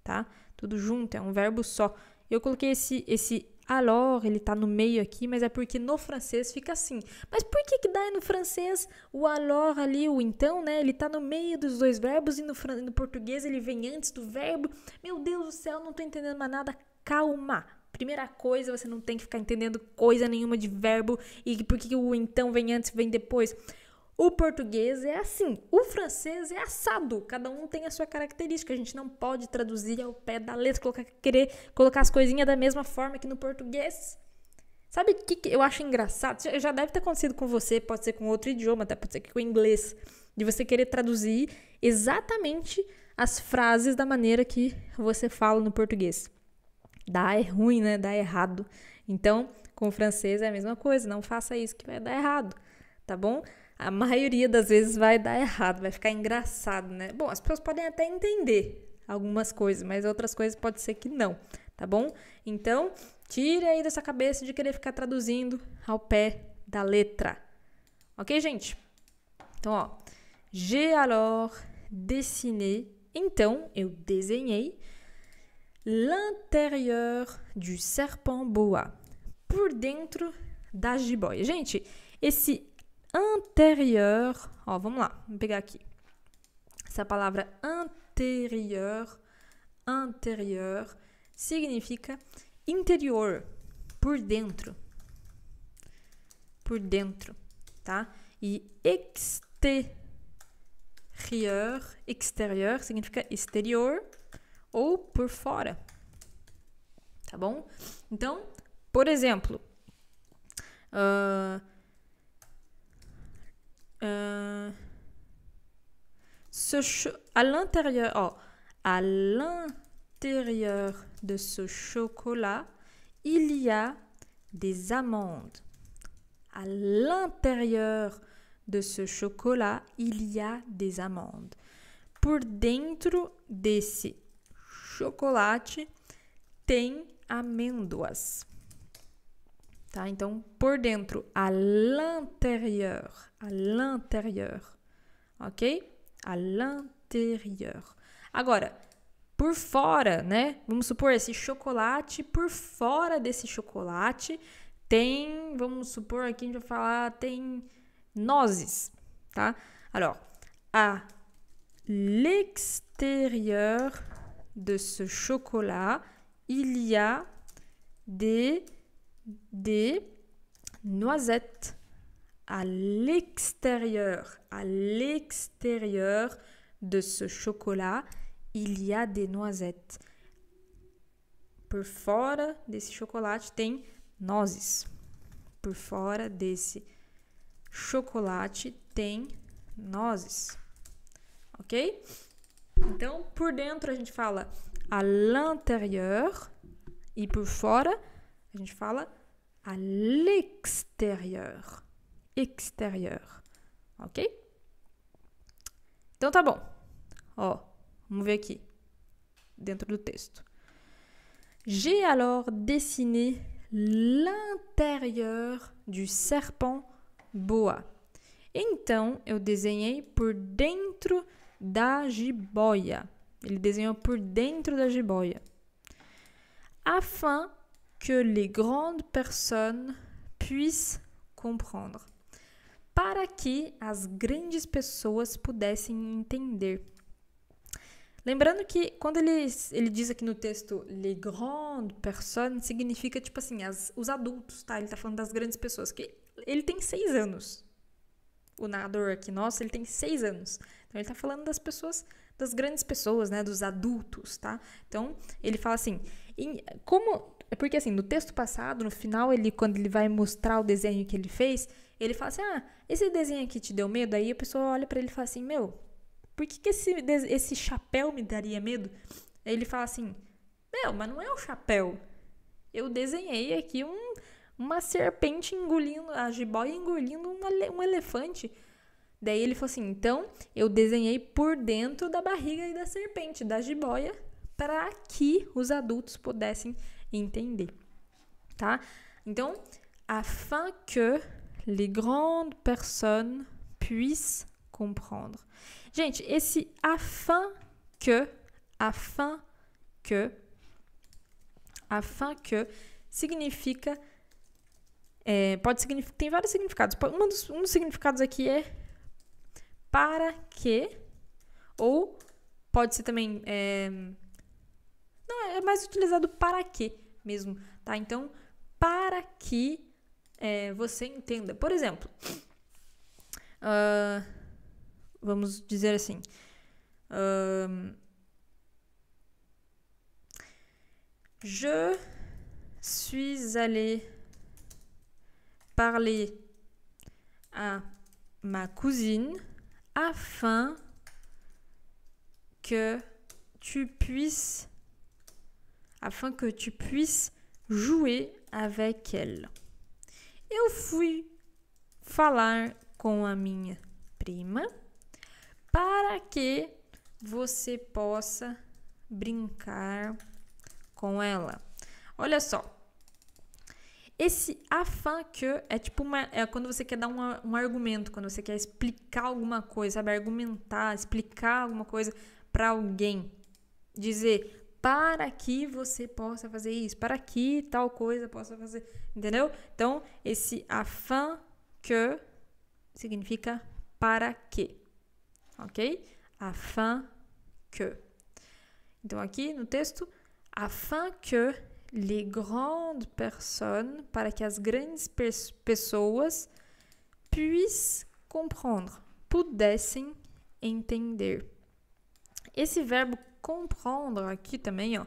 tá? Tudo junto, é um verbo só. Eu coloquei esse, esse alors, ah, ele tá no meio aqui, mas é porque no francês fica assim. Mas por que que dá no francês o alors ali, o então, né? Ele tá no meio dos dois verbos e no, no português ele vem antes do verbo. Meu Deus do céu, não tô entendendo mais nada. Calma. Primeira coisa, você não tem que ficar entendendo coisa nenhuma de verbo e por que o então vem antes, vem depois. O português é assim, o francês é assado, cada um tem a sua característica. A gente não pode traduzir ao pé da letra, colocar, querer colocar as coisinhas da mesma forma que no português. Sabe o que, que, eu acho engraçado? Já deve ter acontecido com você, pode ser com outro idioma, até pode ser com o inglês, de você querer traduzir exatamente as frases da maneira que você fala no português. Dá é ruim, né? Dá errado. Então, com o francês é a mesma coisa, não faça isso que vai dar errado, tá bom? a maioria das vezes vai dar errado, vai ficar engraçado, né? Bom, as pessoas podem até entender algumas coisas, mas outras coisas pode ser que não, tá bom? Então, tire aí dessa cabeça de querer ficar traduzindo ao pé da letra. OK, gente? Então, ó, j'ai alors dessiné, então eu desenhei l'intérieur du serpent boa, por dentro da jiboia. Gente, esse anterior. Ó, vamos lá, vou pegar aqui. Essa palavra anterior, anterior, significa interior, por dentro. Por dentro, tá? E exterior, exterior significa exterior ou por fora. Tá bom? Então, por exemplo, uh, Euh, ce oh, à l'intérieur, de ce chocolat, il y a des amandes. À l'intérieur de ce chocolat, il y a des amandes. Pour dentro desse chocolate tem amêndoas. Tá? Então, por dentro, à l'intérieur, à l'intérieur, ok? À l'intérieur. Agora, por fora, né? Vamos supor esse chocolate, por fora desse chocolate tem, vamos supor aqui a gente vai falar, tem nozes, tá? Alors, à l'extérieur de ce chocolat, il y a des, des noisettes à l'extérieur, à l'extérieur de ce chocolat, il y a des noisettes. Por fora desse chocolate tem nozes. Por fora desse chocolate tem nozes. Ok? Então, por dentro a gente fala à l'intérieur e por fora a gente fala à l'extérieur. extérieur. OK? Donc, tá bon. Ó, vamos ver aqui. Dentro do texto. J'ai alors dessiné l'intérieur du serpent boa. Então eu desenhei por dentro da jiboia. Ele desenhou por dentro da jiboia. Afin que les grandes personnes puissent comprendre. para que as grandes pessoas pudessem entender. Lembrando que quando ele, ele diz aqui no texto les grandes personnes, significa tipo assim, as, os adultos, tá? Ele tá falando das grandes pessoas, que ele tem seis anos. O nadador aqui nosso, ele tem seis anos. Então ele tá falando das pessoas, das grandes pessoas, né? Dos adultos, tá? Então ele fala assim, em, como. É porque assim, no texto passado, no final, ele, quando ele vai mostrar o desenho que ele fez, ele fala assim: ah, esse desenho aqui te deu medo? Aí a pessoa olha para ele e fala assim: meu, por que, que esse, esse chapéu me daria medo? Aí ele fala assim: meu, mas não é um chapéu. Eu desenhei aqui um, uma serpente engolindo, a jiboia engolindo um um elefante. Daí ele falou assim: então eu desenhei por dentro da barriga da serpente, da jiboia, para que os adultos pudessem entender, tá? Então, afin que les grandes personnes puissent comprendre. Gente, esse afin que, afin que, afin que significa. É, pode significar. Tem vários significados. Um dos, um dos significados aqui é para que, ou pode ser também. É, não, é mais utilizado para que mesmo, tá? Então, para que é, vous entenda. Por exemple... uh, ah, vamos dizer ah, je suis allé parler à ma cousine afin que tu puisses afin que tu puisses jouer avec elle. eu fui falar com a minha prima para que você possa brincar com ela. Olha só. Esse afin que é tipo uma, é quando você quer dar um, um argumento, quando você quer explicar alguma coisa, sabe? Argumentar, explicar alguma coisa para alguém. Dizer, para que você possa fazer isso, para que tal coisa possa fazer, entendeu? Então, esse afin que significa para que, ok? Afin que. Então, aqui no texto, afin que les grandes personnes, para que as grandes pessoas puissent comprendre, pudessem entender. Esse verbo comprendre aqui também, ó.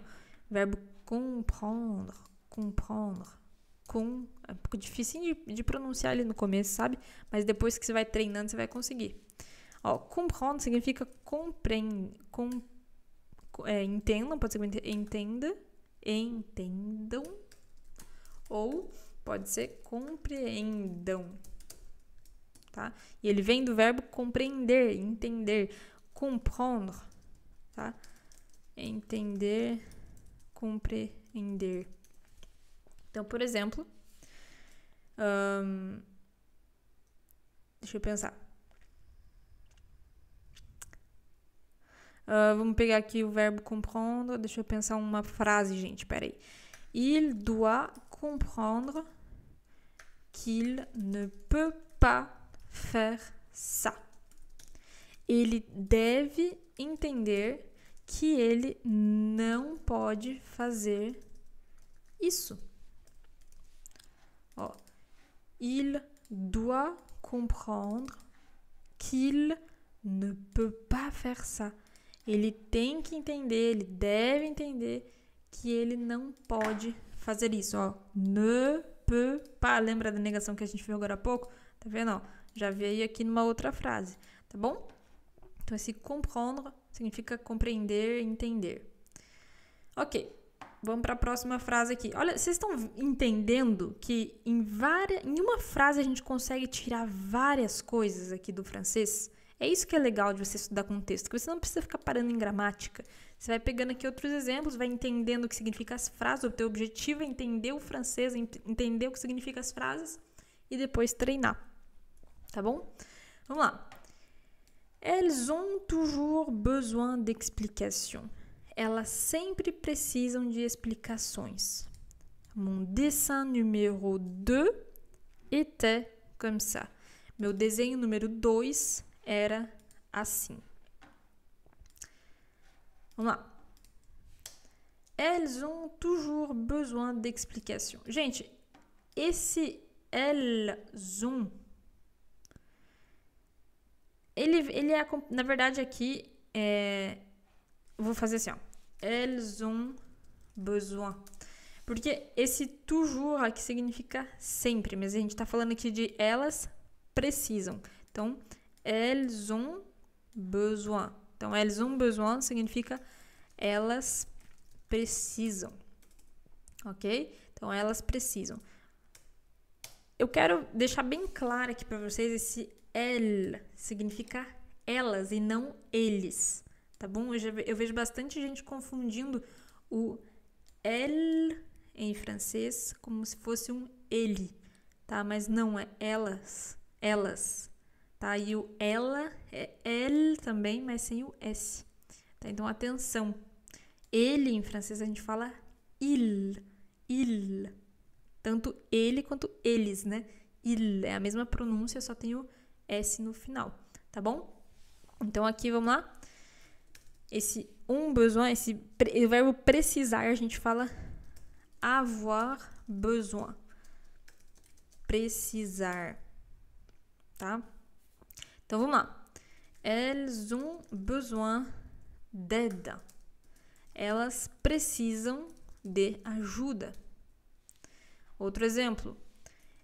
Verbo comprendre, comprendre. Com, é um pouco difícil de, de pronunciar ali no começo, sabe? Mas depois que você vai treinando, você vai conseguir. Ó, comprendre significa compreende, com, é, entendam, pode ser entenda, entendam, ou pode ser compreendam, tá? E ele vem do verbo compreender, entender, comprendre, tá? entender, compreender. Então, por exemplo, deixa eu pensar. Uh, vamos pegar aqui o verbo comprendre. Deixa eu pensar uma frase, gente. Peraí. Il doit comprendre qu'il ne peut pas faire ça. Ele deve entender que ele não pode fazer isso. Ó, il doit comprendre qu'il ne peut pas faire ça. Ele tem que entender, ele deve entender que ele não pode fazer isso, ó. Ne peut pas. Lembra da negação que a gente viu agora há pouco? Tá vendo, ó? Já veio aqui numa outra frase, tá bom? Então, esse comprendre Significa compreender, entender. Ok, vamos para a próxima frase aqui. Olha, vocês estão entendendo que em, várias, em uma frase a gente consegue tirar várias coisas aqui do francês? É isso que é legal de você estudar contexto, que você não precisa ficar parando em gramática. Você vai pegando aqui outros exemplos, vai entendendo o que significa as frases, o teu objetivo é entender o francês, entender o que significa as frases e depois treinar. Tá bom? Vamos lá. Elles ont toujours besoin d'explications. Elas sempre precisam de explicações. Mon dessin numéro 2 était comme ça. Meu desenho número 2 era assim. Vamos lá. Elles ont toujours besoin d'explications. Gente, esse elles ont ele, ele é. Na verdade, aqui é. Vou fazer assim, ó. Eles ont besoin. Porque esse toujours aqui significa sempre, mas a gente tá falando aqui de elas precisam. Então, elles ont besoin. Então, elles ont besoin significa elas precisam. Ok? Então, elas precisam. Eu quero deixar bem claro aqui para vocês esse el significa elas e não eles, tá bom? Eu, já, eu vejo bastante gente confundindo o elle em francês como se fosse um ele, tá? Mas não é elas, elas, tá? E o ela é elle também, mas sem o s. Tá? Então atenção. Ele em francês a gente fala il, il. Tanto ele quanto eles, né? Il é a mesma pronúncia, só tem o S no final, tá bom? Então aqui vamos lá. Esse um besoin, esse o verbo precisar, a gente fala avoir besoin. Precisar. Tá? Então vamos lá. Elles ont besoin d'aide. Elas precisam de ajuda. Outro exemplo.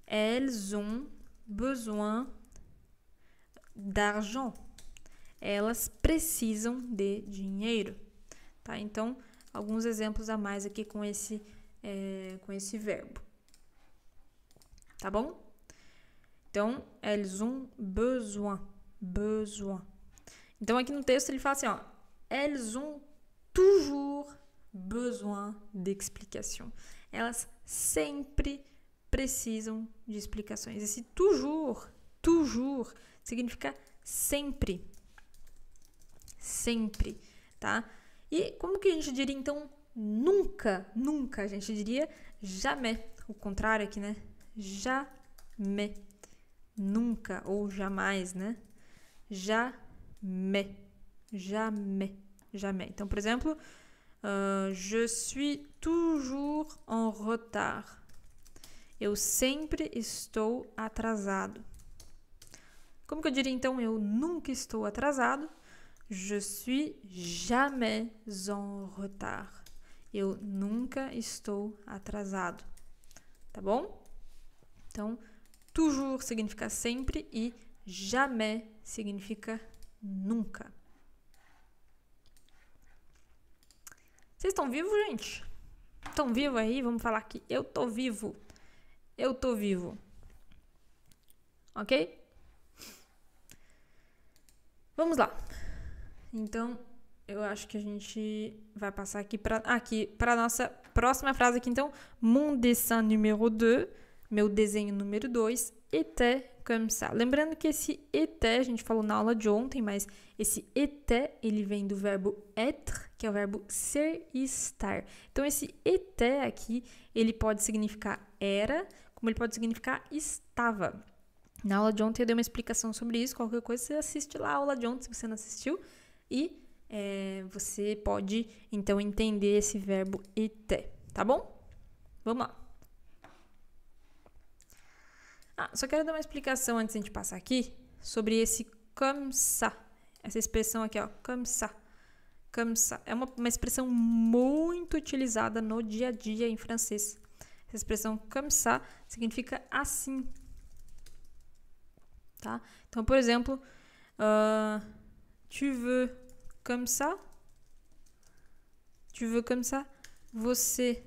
Elles ont besoin d'argent. Elas precisam de dinheiro, tá? Então, alguns exemplos a mais aqui com esse, é, com esse verbo. Tá bom? Então, elles ont besoin. Besoin. Então, aqui no texto ele fala assim, ó. Elles ont toujours besoin d'explication. Elas sempre precisam de explicações. Esse toujours toujours significa sempre. Sempre, tá? E como que a gente diria então nunca? Nunca a gente diria jamais. O contrário aqui, né? Jamais. Nunca ou jamais, né? Jamais. Jamais. Jamais. Então, por exemplo, uh, je suis toujours en retard. Eu sempre estou atrasado. Como que eu diria então eu nunca estou atrasado? Je suis jamais en retard. Eu nunca estou atrasado. Tá bom? Então, toujours significa sempre e jamais significa nunca. Vocês estão vivos, gente? Estão vivos aí? Vamos falar aqui. Eu tô vivo. Eu tô vivo. Ok? Vamos lá. Então, eu acho que a gente vai passar aqui para aqui para nossa próxima frase aqui então, mon dessin número 2, meu desenho número 2 était comme ça. Lembrando que esse était, a gente falou na aula de ontem, mas esse était, ele vem do verbo être, que é o verbo ser e estar. Então esse était aqui, ele pode significar era, como ele pode significar estava. Na aula de ontem eu dei uma explicação sobre isso. Qualquer coisa, você assiste lá a aula de ontem se você não assistiu. E é, você pode então entender esse verbo ite, tá bom? Vamos lá. Ah, só quero dar uma explicação antes de a gente passar aqui sobre esse kamsa. Essa expressão aqui, ó, kamsa. Kamsa é uma, uma expressão muito utilizada no dia a dia em francês. Essa expressão kamsa significa assim, tá? Então, por exemplo, uh, tu veux comme ça? Tu veux comme ça? Você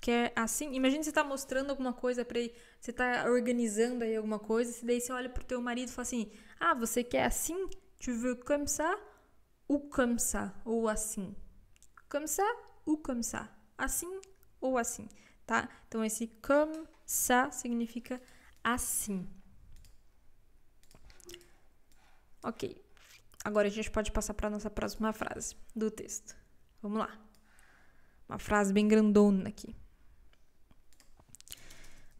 quer assim? Imagina você tá mostrando alguma coisa para ele, você tá organizando aí alguma coisa, e daí você olha pro teu marido e fala assim: "Ah, você quer assim? Tu veux comme ça?" Ou comme ça, ou assim. Comme ça ou comme ça. Assim ou assim, tá? Então esse comme ça significa assim. Ok. Agora a gente pode passar para nossa próxima frase do texto. Vamos lá. Uma frase bem grandona aqui.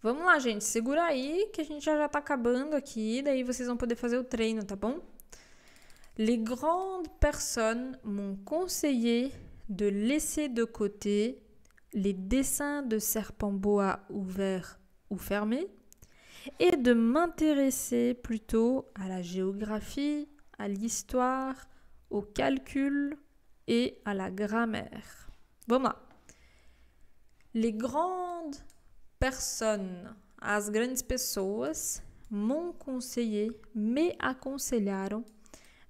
Vamos lá, gente, segura aí que a gente já, está acabando aqui, daí vocês vão poder fazer o treino, tá bom? Les grandes personnes m'ont conseillé de laisser de côté les dessins de serpents bois ouverts ou fermés et de m'intéresser plutôt à la géographie, à l'histoire, au calcul et à la grammaire. Voilà. Les grandes personnes, as grandes pessoas, m'ont conseillé, me aconselharam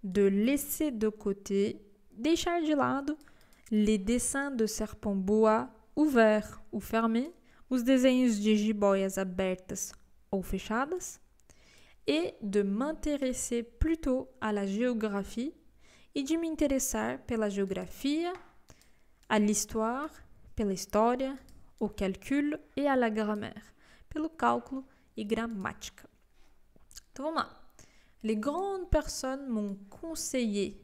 de laisser de côté, deixar de lado, les dessins de serpents boa ouverts ou fermés, os desenhos de jiboias abertas ou fechadas, e de m'intéresser plutôt à la géographie e de me pela geografia, à l'histoire, pela história, au calcul e à la grammaire, pelo cálculo e gramática. Então vamos lá. Les grandes personnes m'ont conseillé,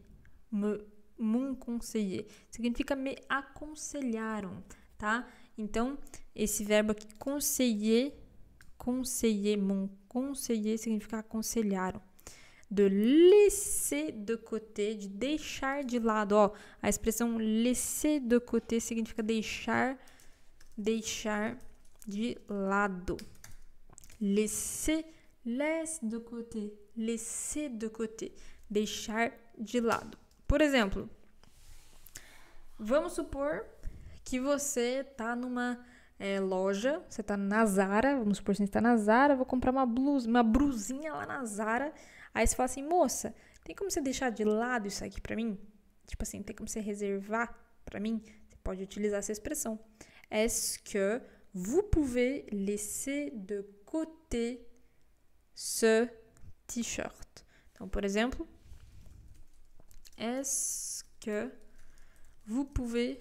me m'ont conseillé, significa me aconselharam, tá? Então, esse verbo aqui, conseiller, conseiller. Mon conseiller significa aconselhar. De laisser de côté, de deixar de lado. Ó, a expressão laisser de côté significa deixar, deixar de lado. Laisser, laisse de côté, laisser de côté, deixar de lado. Por exemplo, vamos supor que você está numa é, loja, você tá na Zara, vamos supor que assim, você tá na Zara, vou comprar uma blusa, uma brusinha lá na Zara. Aí você fala assim, moça, tem como você deixar de lado isso aqui pra mim? Tipo assim, tem como você reservar pra mim? Você pode utilizar essa expressão. Est-ce que vous pouvez laisser de côté ce t-shirt? Então, por exemplo, est-ce que vous pouvez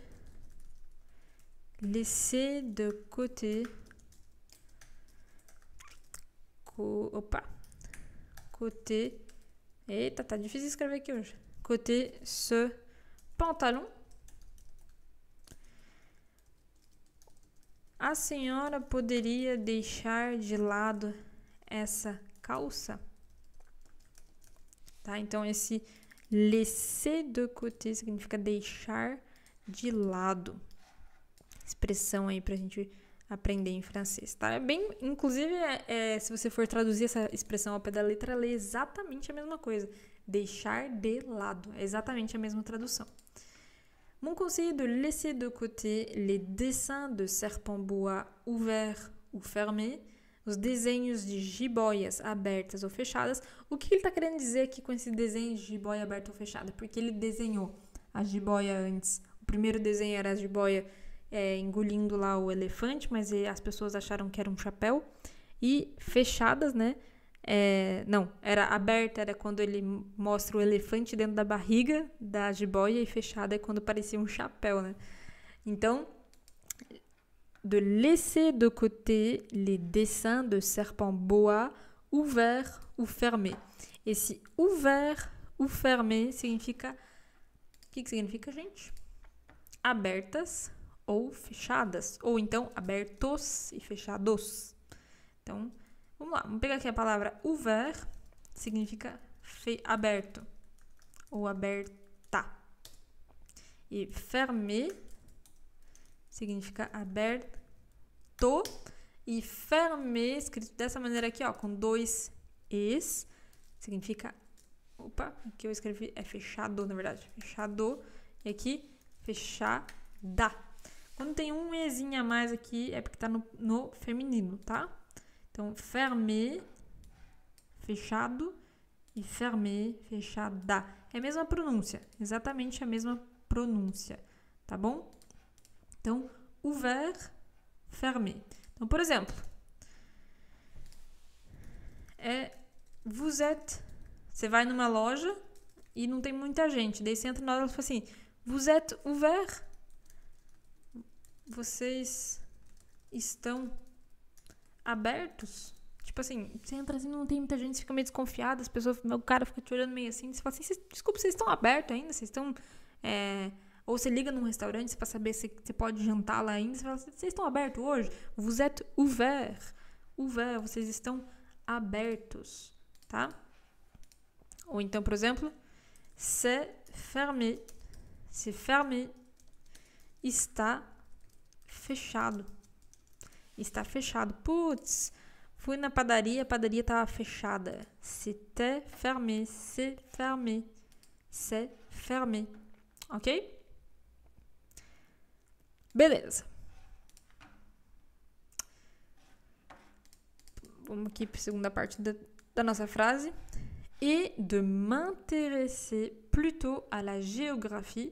laisser de côté opa côté eita tá difícil escrever aqui hoje côté ce pantalon a senhora poderia deixar de lado essa calça tá então esse laisser de côté significa deixar de lado expressão aí pra gente aprender em francês, tá? É bem, inclusive, é, é, se você for traduzir essa expressão ao pé da letra, ela é exatamente a mesma coisa. Deixar de lado, é exatamente a mesma tradução. Mon conseil de laisser de côté les dessins de serpents bois ouverts ou fermés, os desenhos de jiboias abertas ou fechadas. O que ele está querendo dizer aqui com esse desenho de jiboia aberta ou fechada? Porque ele desenhou a jiboia antes. O primeiro desenho era a jiboia é, engolindo lá o elefante, mas as pessoas acharam que era um chapéu. E fechadas, né? É, não, era aberta, era quando ele mostra o elefante dentro da barriga da jiboia, e fechada é quando parecia um chapéu, né? Então, de laisser de côté les dessins de serpent boa ouvert ou fermé. Esse ouvert ou fermé significa. O que, que significa, gente? Abertas ou fechadas, ou então abertos e fechados. Então, vamos lá, vamos pegar aqui a palavra ouvert, significa aberto ou aberta. E fermé significa aberto. E fermé, escrito dessa maneira aqui, ó, com dois es, significa. Opa, aqui eu escrevi é fechado, na verdade. Fechado. E aqui, fechada. Quando tem um Ezinho a mais aqui, é porque tá no, no feminino, tá? Então, fermé, fechado, e fermé, fechada. É a mesma pronúncia, exatamente a mesma pronúncia, tá bom? Então, ouvert, fermé. Então, por exemplo, é vous êtes. Você vai numa loja e não tem muita gente. Daí você entra na hora e fala assim, vous êtes ouvert? vocês estão abertos? Tipo assim, você entra assim, não tem muita gente, você fica meio desconfiado, as pessoas, o cara fica te olhando meio assim, você fala assim, desculpa, vocês estão abertos ainda? Vocês estão. É... Ou você liga num restaurante para saber se você pode jantar lá ainda, você fala assim, vocês estão abertos hoje? Vous êtes ouvert. Ouvert, vocês estão abertos, tá? Ou então, por exemplo, c'est fermé. C'est fermé. Está fechado. Está fechado. Putz, fui na padaria, a padaria estava fechada. C'était fermé, c'est fermé, c'est fermé. Ok? Beleza. Vamos aqui para a segunda parte da, da nossa frase. E de m'intéresser plutôt à la géographie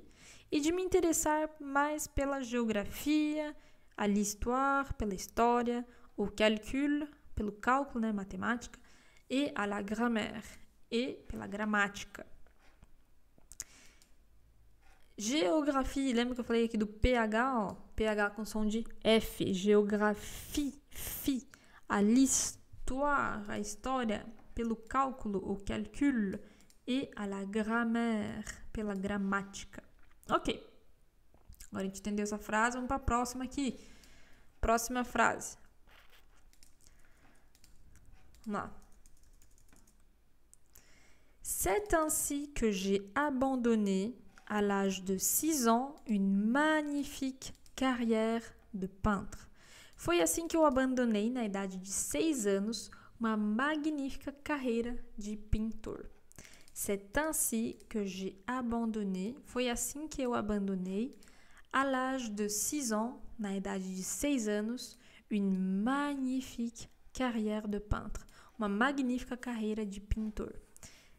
e de me interessar mais pela geografia, a l'histoire, pela história, o calcul, pelo cálculo, né, matemática, e à la grammaire, e pela gramática. Geografia, lembra que eu falei aqui do PH, ó, PH com som de F, geografia, fi, a l'histoire, a história, pelo cálculo, o calcul, e à la grammaire, pela gramática. Ok. Agora a gente entendeu essa frase, vamos para a próxima aqui. Próxima frase. Vamos lá. C'est ainsi que j'ai abandonné, à l'âge de 6 ans, une magnifique carrière de peintre. Foi assim que eu abandonei, na idade de 6 anos, uma magnífica carreira de pintor. C'est ainsi que j'ai abandonné, foi assim que eu abandonei, à l'âge de 6 ans, na idade de 6 anos, une magnifique carrière de peintre, uma magnifique carrière de pintor.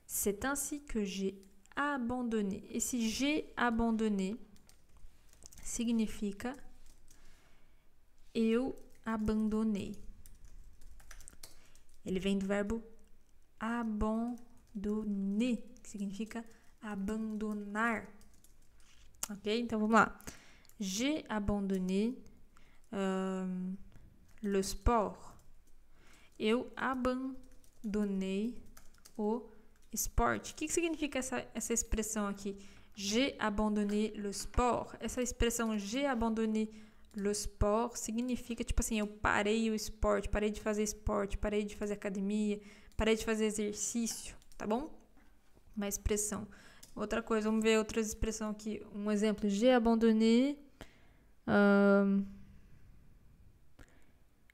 C'est ainsi que j'ai abandonné. Et si j'ai abandonné, significa eu abandonei. Il vient du verbe abandonner. do ni, que significa abandonar. Ok? Então vamos lá. J'ai abandonné euh, le sport. Eu abandonei o esporte. O que, que significa essa, essa expressão aqui? J'ai abandonné le sport. Essa expressão j'ai abandonné le sport significa tipo assim, eu parei o esporte, parei de fazer esporte, parei de fazer academia, parei de fazer exercício tá bom? uma expressão. Outra coisa, vamos ver outras expressões aqui. Um exemplo, j'ai abandonné. Um,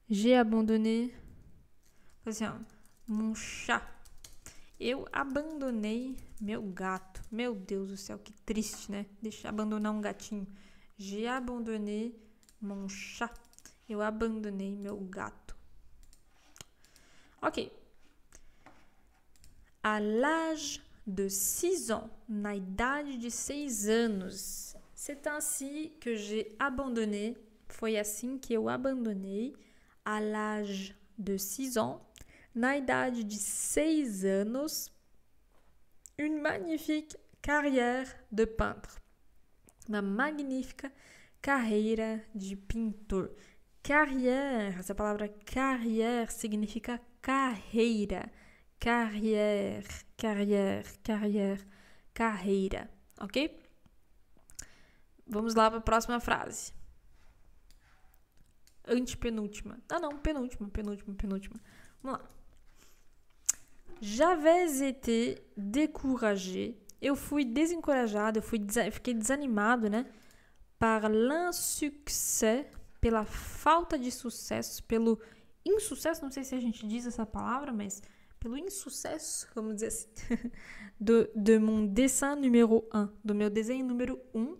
j'ai abandonné. Assim, ó, mon chat. Eu abandonei meu gato. Meu Deus do céu, que triste, né? Deixar abandonar um gatinho. J'ai abandonné mon chat. Eu abandonei meu gato. Ok, à l'âge de 6 ans, na idade de 6 anos. C'est ainsi que j'ai abandonné, foi assim que eu abandonei, à l'âge de 6 ans, na idade de 6 anos, une magnifique carrière de peintre. Uma magnífica carreira de pintor. Carrière, essa palavra carrière significa carreira. carrière, carrière, carrière, carreira, ok? Vamos lá para a próxima frase. Antepenúltima. Ah, não, penúltima, penúltima, penúltima. Vamos lá. J'avais été découragé. Eu fui desencorajado, eu fui fiquei desanimado, né? Par l'insuccès, pela falta de sucesso, pelo insucesso, não sei se a gente diz essa palavra, mas pelo insucesso, vamos dizer assim, de, de mon dessin número 1, do meu desenho número 1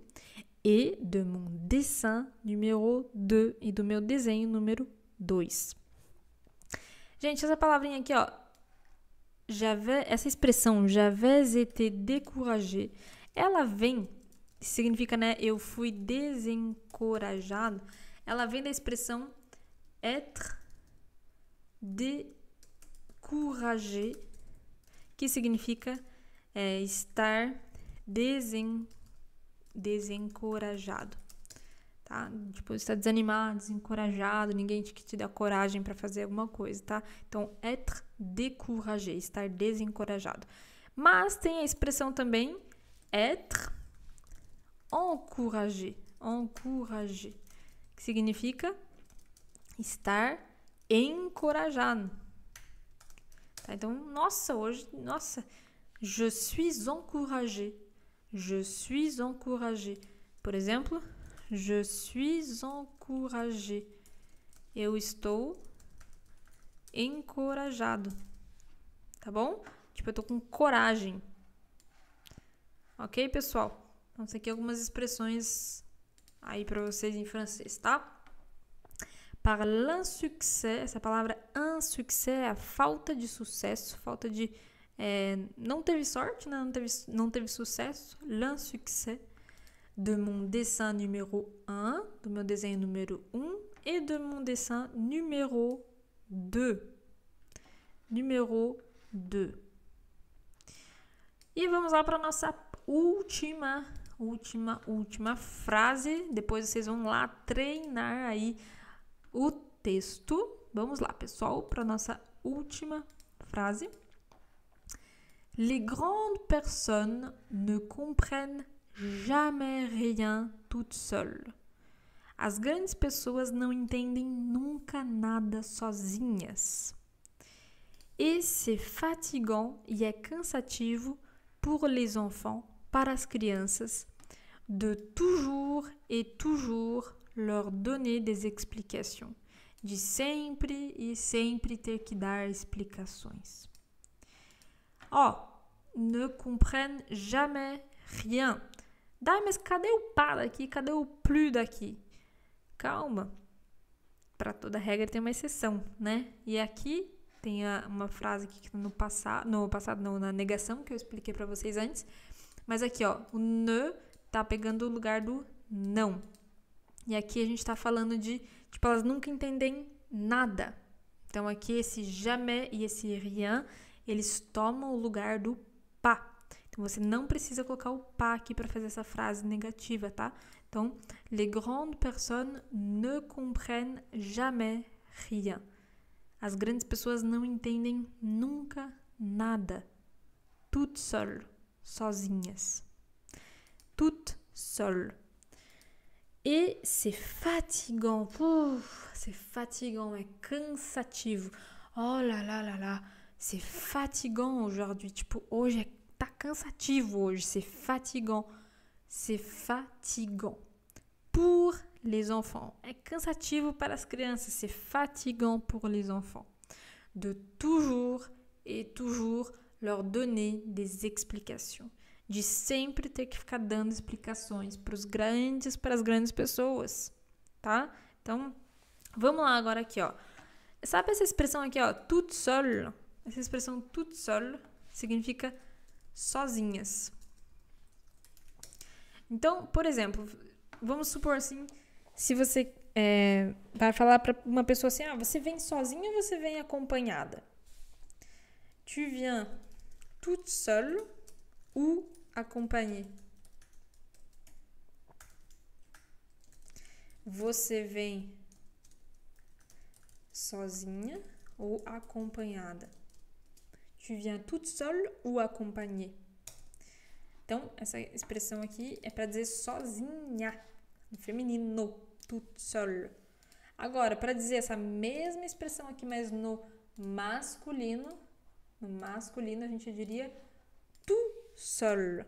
e de mon dessin número 2 e do meu desenho número 2. Gente, essa palavrinha aqui, ó, j'avais, essa expressão j'avais été découragé, ela vem, significa, né, eu fui desencorajado, ela vem da expressão être découragé encourager, que significa é, estar desen, desencorajado. Tá? Tipo, está desanimado, desencorajado, ninguém te, que te dá coragem para fazer alguma coisa, tá? Então, être découragé, estar desencorajado. Mas tem a expressão também être encouragé, encouragé, que significa estar encorajado então, nossa, hoje, nossa, je suis encouragé. Je suis encouragé. Por exemplo, je suis encouragé. Eu estou encorajado. Tá bom? Tipo, eu tô com coragem. Ok, pessoal? Então, tem aqui algumas expressões aí para vocês em francês, tá? par l'insuccès, essa palavra insuccès é a falta de sucesso, falta de. É, não teve sorte, né? não, teve, não teve sucesso, l'insuccès de mon dessin número 1, do meu desenho número 1, e de mon dessin número 2. Número 2. E vamos lá para nossa última, última, última frase. Depois vocês vão lá treinar aí o texto. Vamos lá, pessoal, para nossa última frase. Les grandes personnes ne comprennent jamais rien toutes seules. As grandes pessoas não entendem nunca nada sozinhas. Et c'est fatigant e é cansativo pour les enfants, para as crianças, de toujours et toujours leur donner des explications, de sempre e sempre ter que dar explicações. Ó, oh, ne comprennent jamais rien. Dai, mas cadê o pá daqui? Cadê o plus daqui? Calma. Para toda regra tem uma exceção, né? E aqui tem a, uma frase aqui no passado, no passado não, na negação que eu expliquei para vocês antes. Mas aqui, ó, o ne tá pegando o lugar do não. E aqui a gente está falando de, tipo, elas nunca entendem nada. Então aqui esse jamais e esse rien, eles tomam o lugar do pa. Então você não precisa colocar o pa aqui para fazer essa frase negativa, tá? Então, les grandes personnes ne comprennent jamais rien. As grandes pessoas não entendem nunca nada. Toutes seules, sozinhas. Toutes seules. Et c'est fatigant. C'est fatigant, mais cansativo. Oh là là là là, c'est fatigant aujourd'hui. peux, oh j'ai, tá cansativo oh, c'est fatigant. C'est fatigant. Pour les enfants. É cansativo para as crianças, c'est fatigant pour les enfants. De toujours et toujours leur donner des explications. de sempre ter que ficar dando explicações para os grandes, para as grandes pessoas, tá? Então, vamos lá agora aqui, ó. Sabe essa expressão aqui, ó, tout seul? Essa expressão tout seul significa sozinhas. Então, por exemplo, vamos supor assim, se você é, vai falar para uma pessoa assim, ah, você vem sozinha ou você vem acompanhada? Tu viens toute seule ou acompanhe. Você vem sozinha ou acompanhada. Tu viens toute seule ou acompanhée. Então, essa expressão aqui é para dizer sozinha, no feminino, toute seule. Agora, para dizer essa mesma expressão aqui, mas no masculino, no masculino a gente diria tu sol,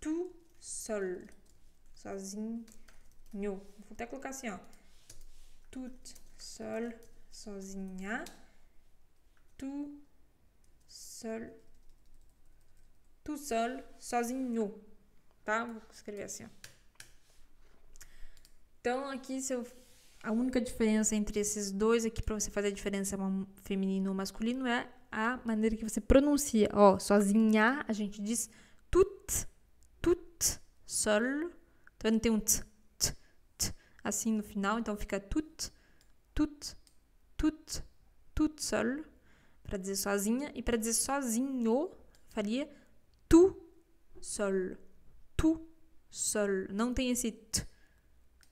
Tout sol, Sozinho. Vou até colocar assim, ó. Toute sol. Sozinha. Tout sol. Tout sol. Sozinho. Tá? Vou escrever assim, ó. Então, aqui, se eu a única diferença entre esses dois aqui para você fazer a diferença feminino ou masculino é a maneira que você pronuncia. Ó, sozinha a gente diz tut, tut, sol. Então não tem um t, t, t assim no final, então fica tut, tut, tut, tut sol para dizer sozinha e para dizer sozinho faria tu sol, tu sol. Não tem esse t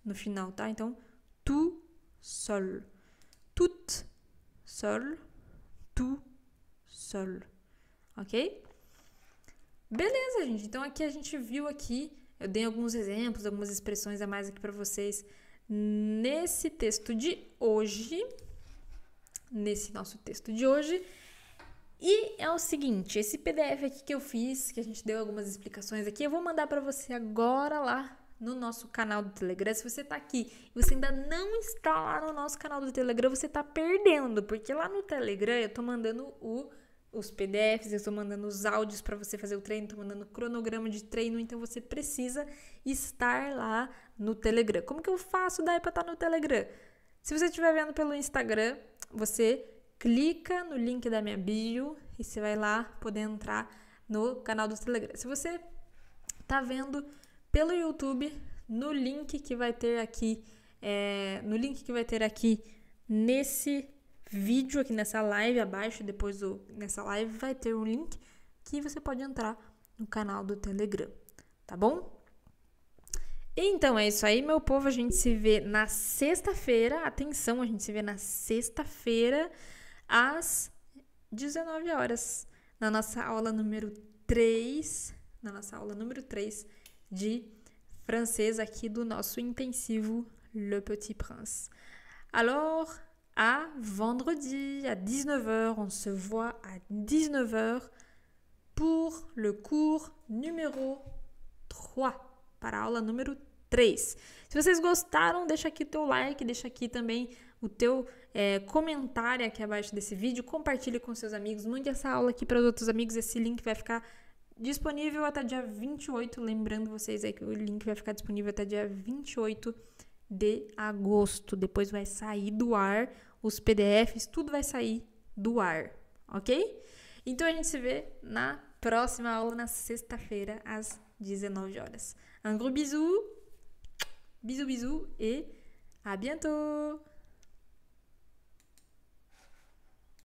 no final, tá? Então tu sol, tut sol, tu Ok? Beleza, gente. Então aqui a gente viu aqui, eu dei alguns exemplos, algumas expressões a mais aqui para vocês nesse texto de hoje, nesse nosso texto de hoje. E é o seguinte, esse PDF aqui que eu fiz, que a gente deu algumas explicações aqui, eu vou mandar para você agora lá no nosso canal do Telegram. Se você está aqui e você ainda não está lá no nosso canal do Telegram, você está perdendo, porque lá no Telegram eu estou mandando o os PDFs, eu estou mandando os áudios para você fazer o treino, estou mandando cronograma de treino, então você precisa estar lá no Telegram. Como que eu faço daí é para estar tá no Telegram? Se você estiver vendo pelo Instagram, você clica no link da minha bio e você vai lá poder entrar no canal do Telegram. Se você está vendo pelo YouTube, no link que vai ter aqui, é, no link que vai ter aqui nesse vídeo aqui nessa live abaixo, depois do, nessa live vai ter um link que você pode entrar no canal do Telegram, tá bom? Então é isso aí, meu povo. A gente se vê na sexta-feira. Atenção, a gente se vê na sexta-feira às 19 horas, na nossa aula número 3, na nossa aula número 3 de francês aqui do nosso intensivo Le Petit Prince. Alors, à vendredi à 19h. On se voit à 19h pour le cours numéro 3, para a aula número 3. Se vocês gostaram, deixa aqui o teu like, deixa aqui também o teu é, comentário aqui abaixo desse vídeo, compartilhe com seus amigos, mande essa aula aqui para os outros amigos, esse link vai ficar disponível até dia 28, lembrando vocês aí que o link vai ficar disponível até dia 28 de agosto. Depois vai sair do ar os PDFs, tudo vai sair do ar, ok? Então a gente se vê na próxima aula, na sexta-feira, às 19 horas. Um gros bisou, bisou, bisou e à bientôt!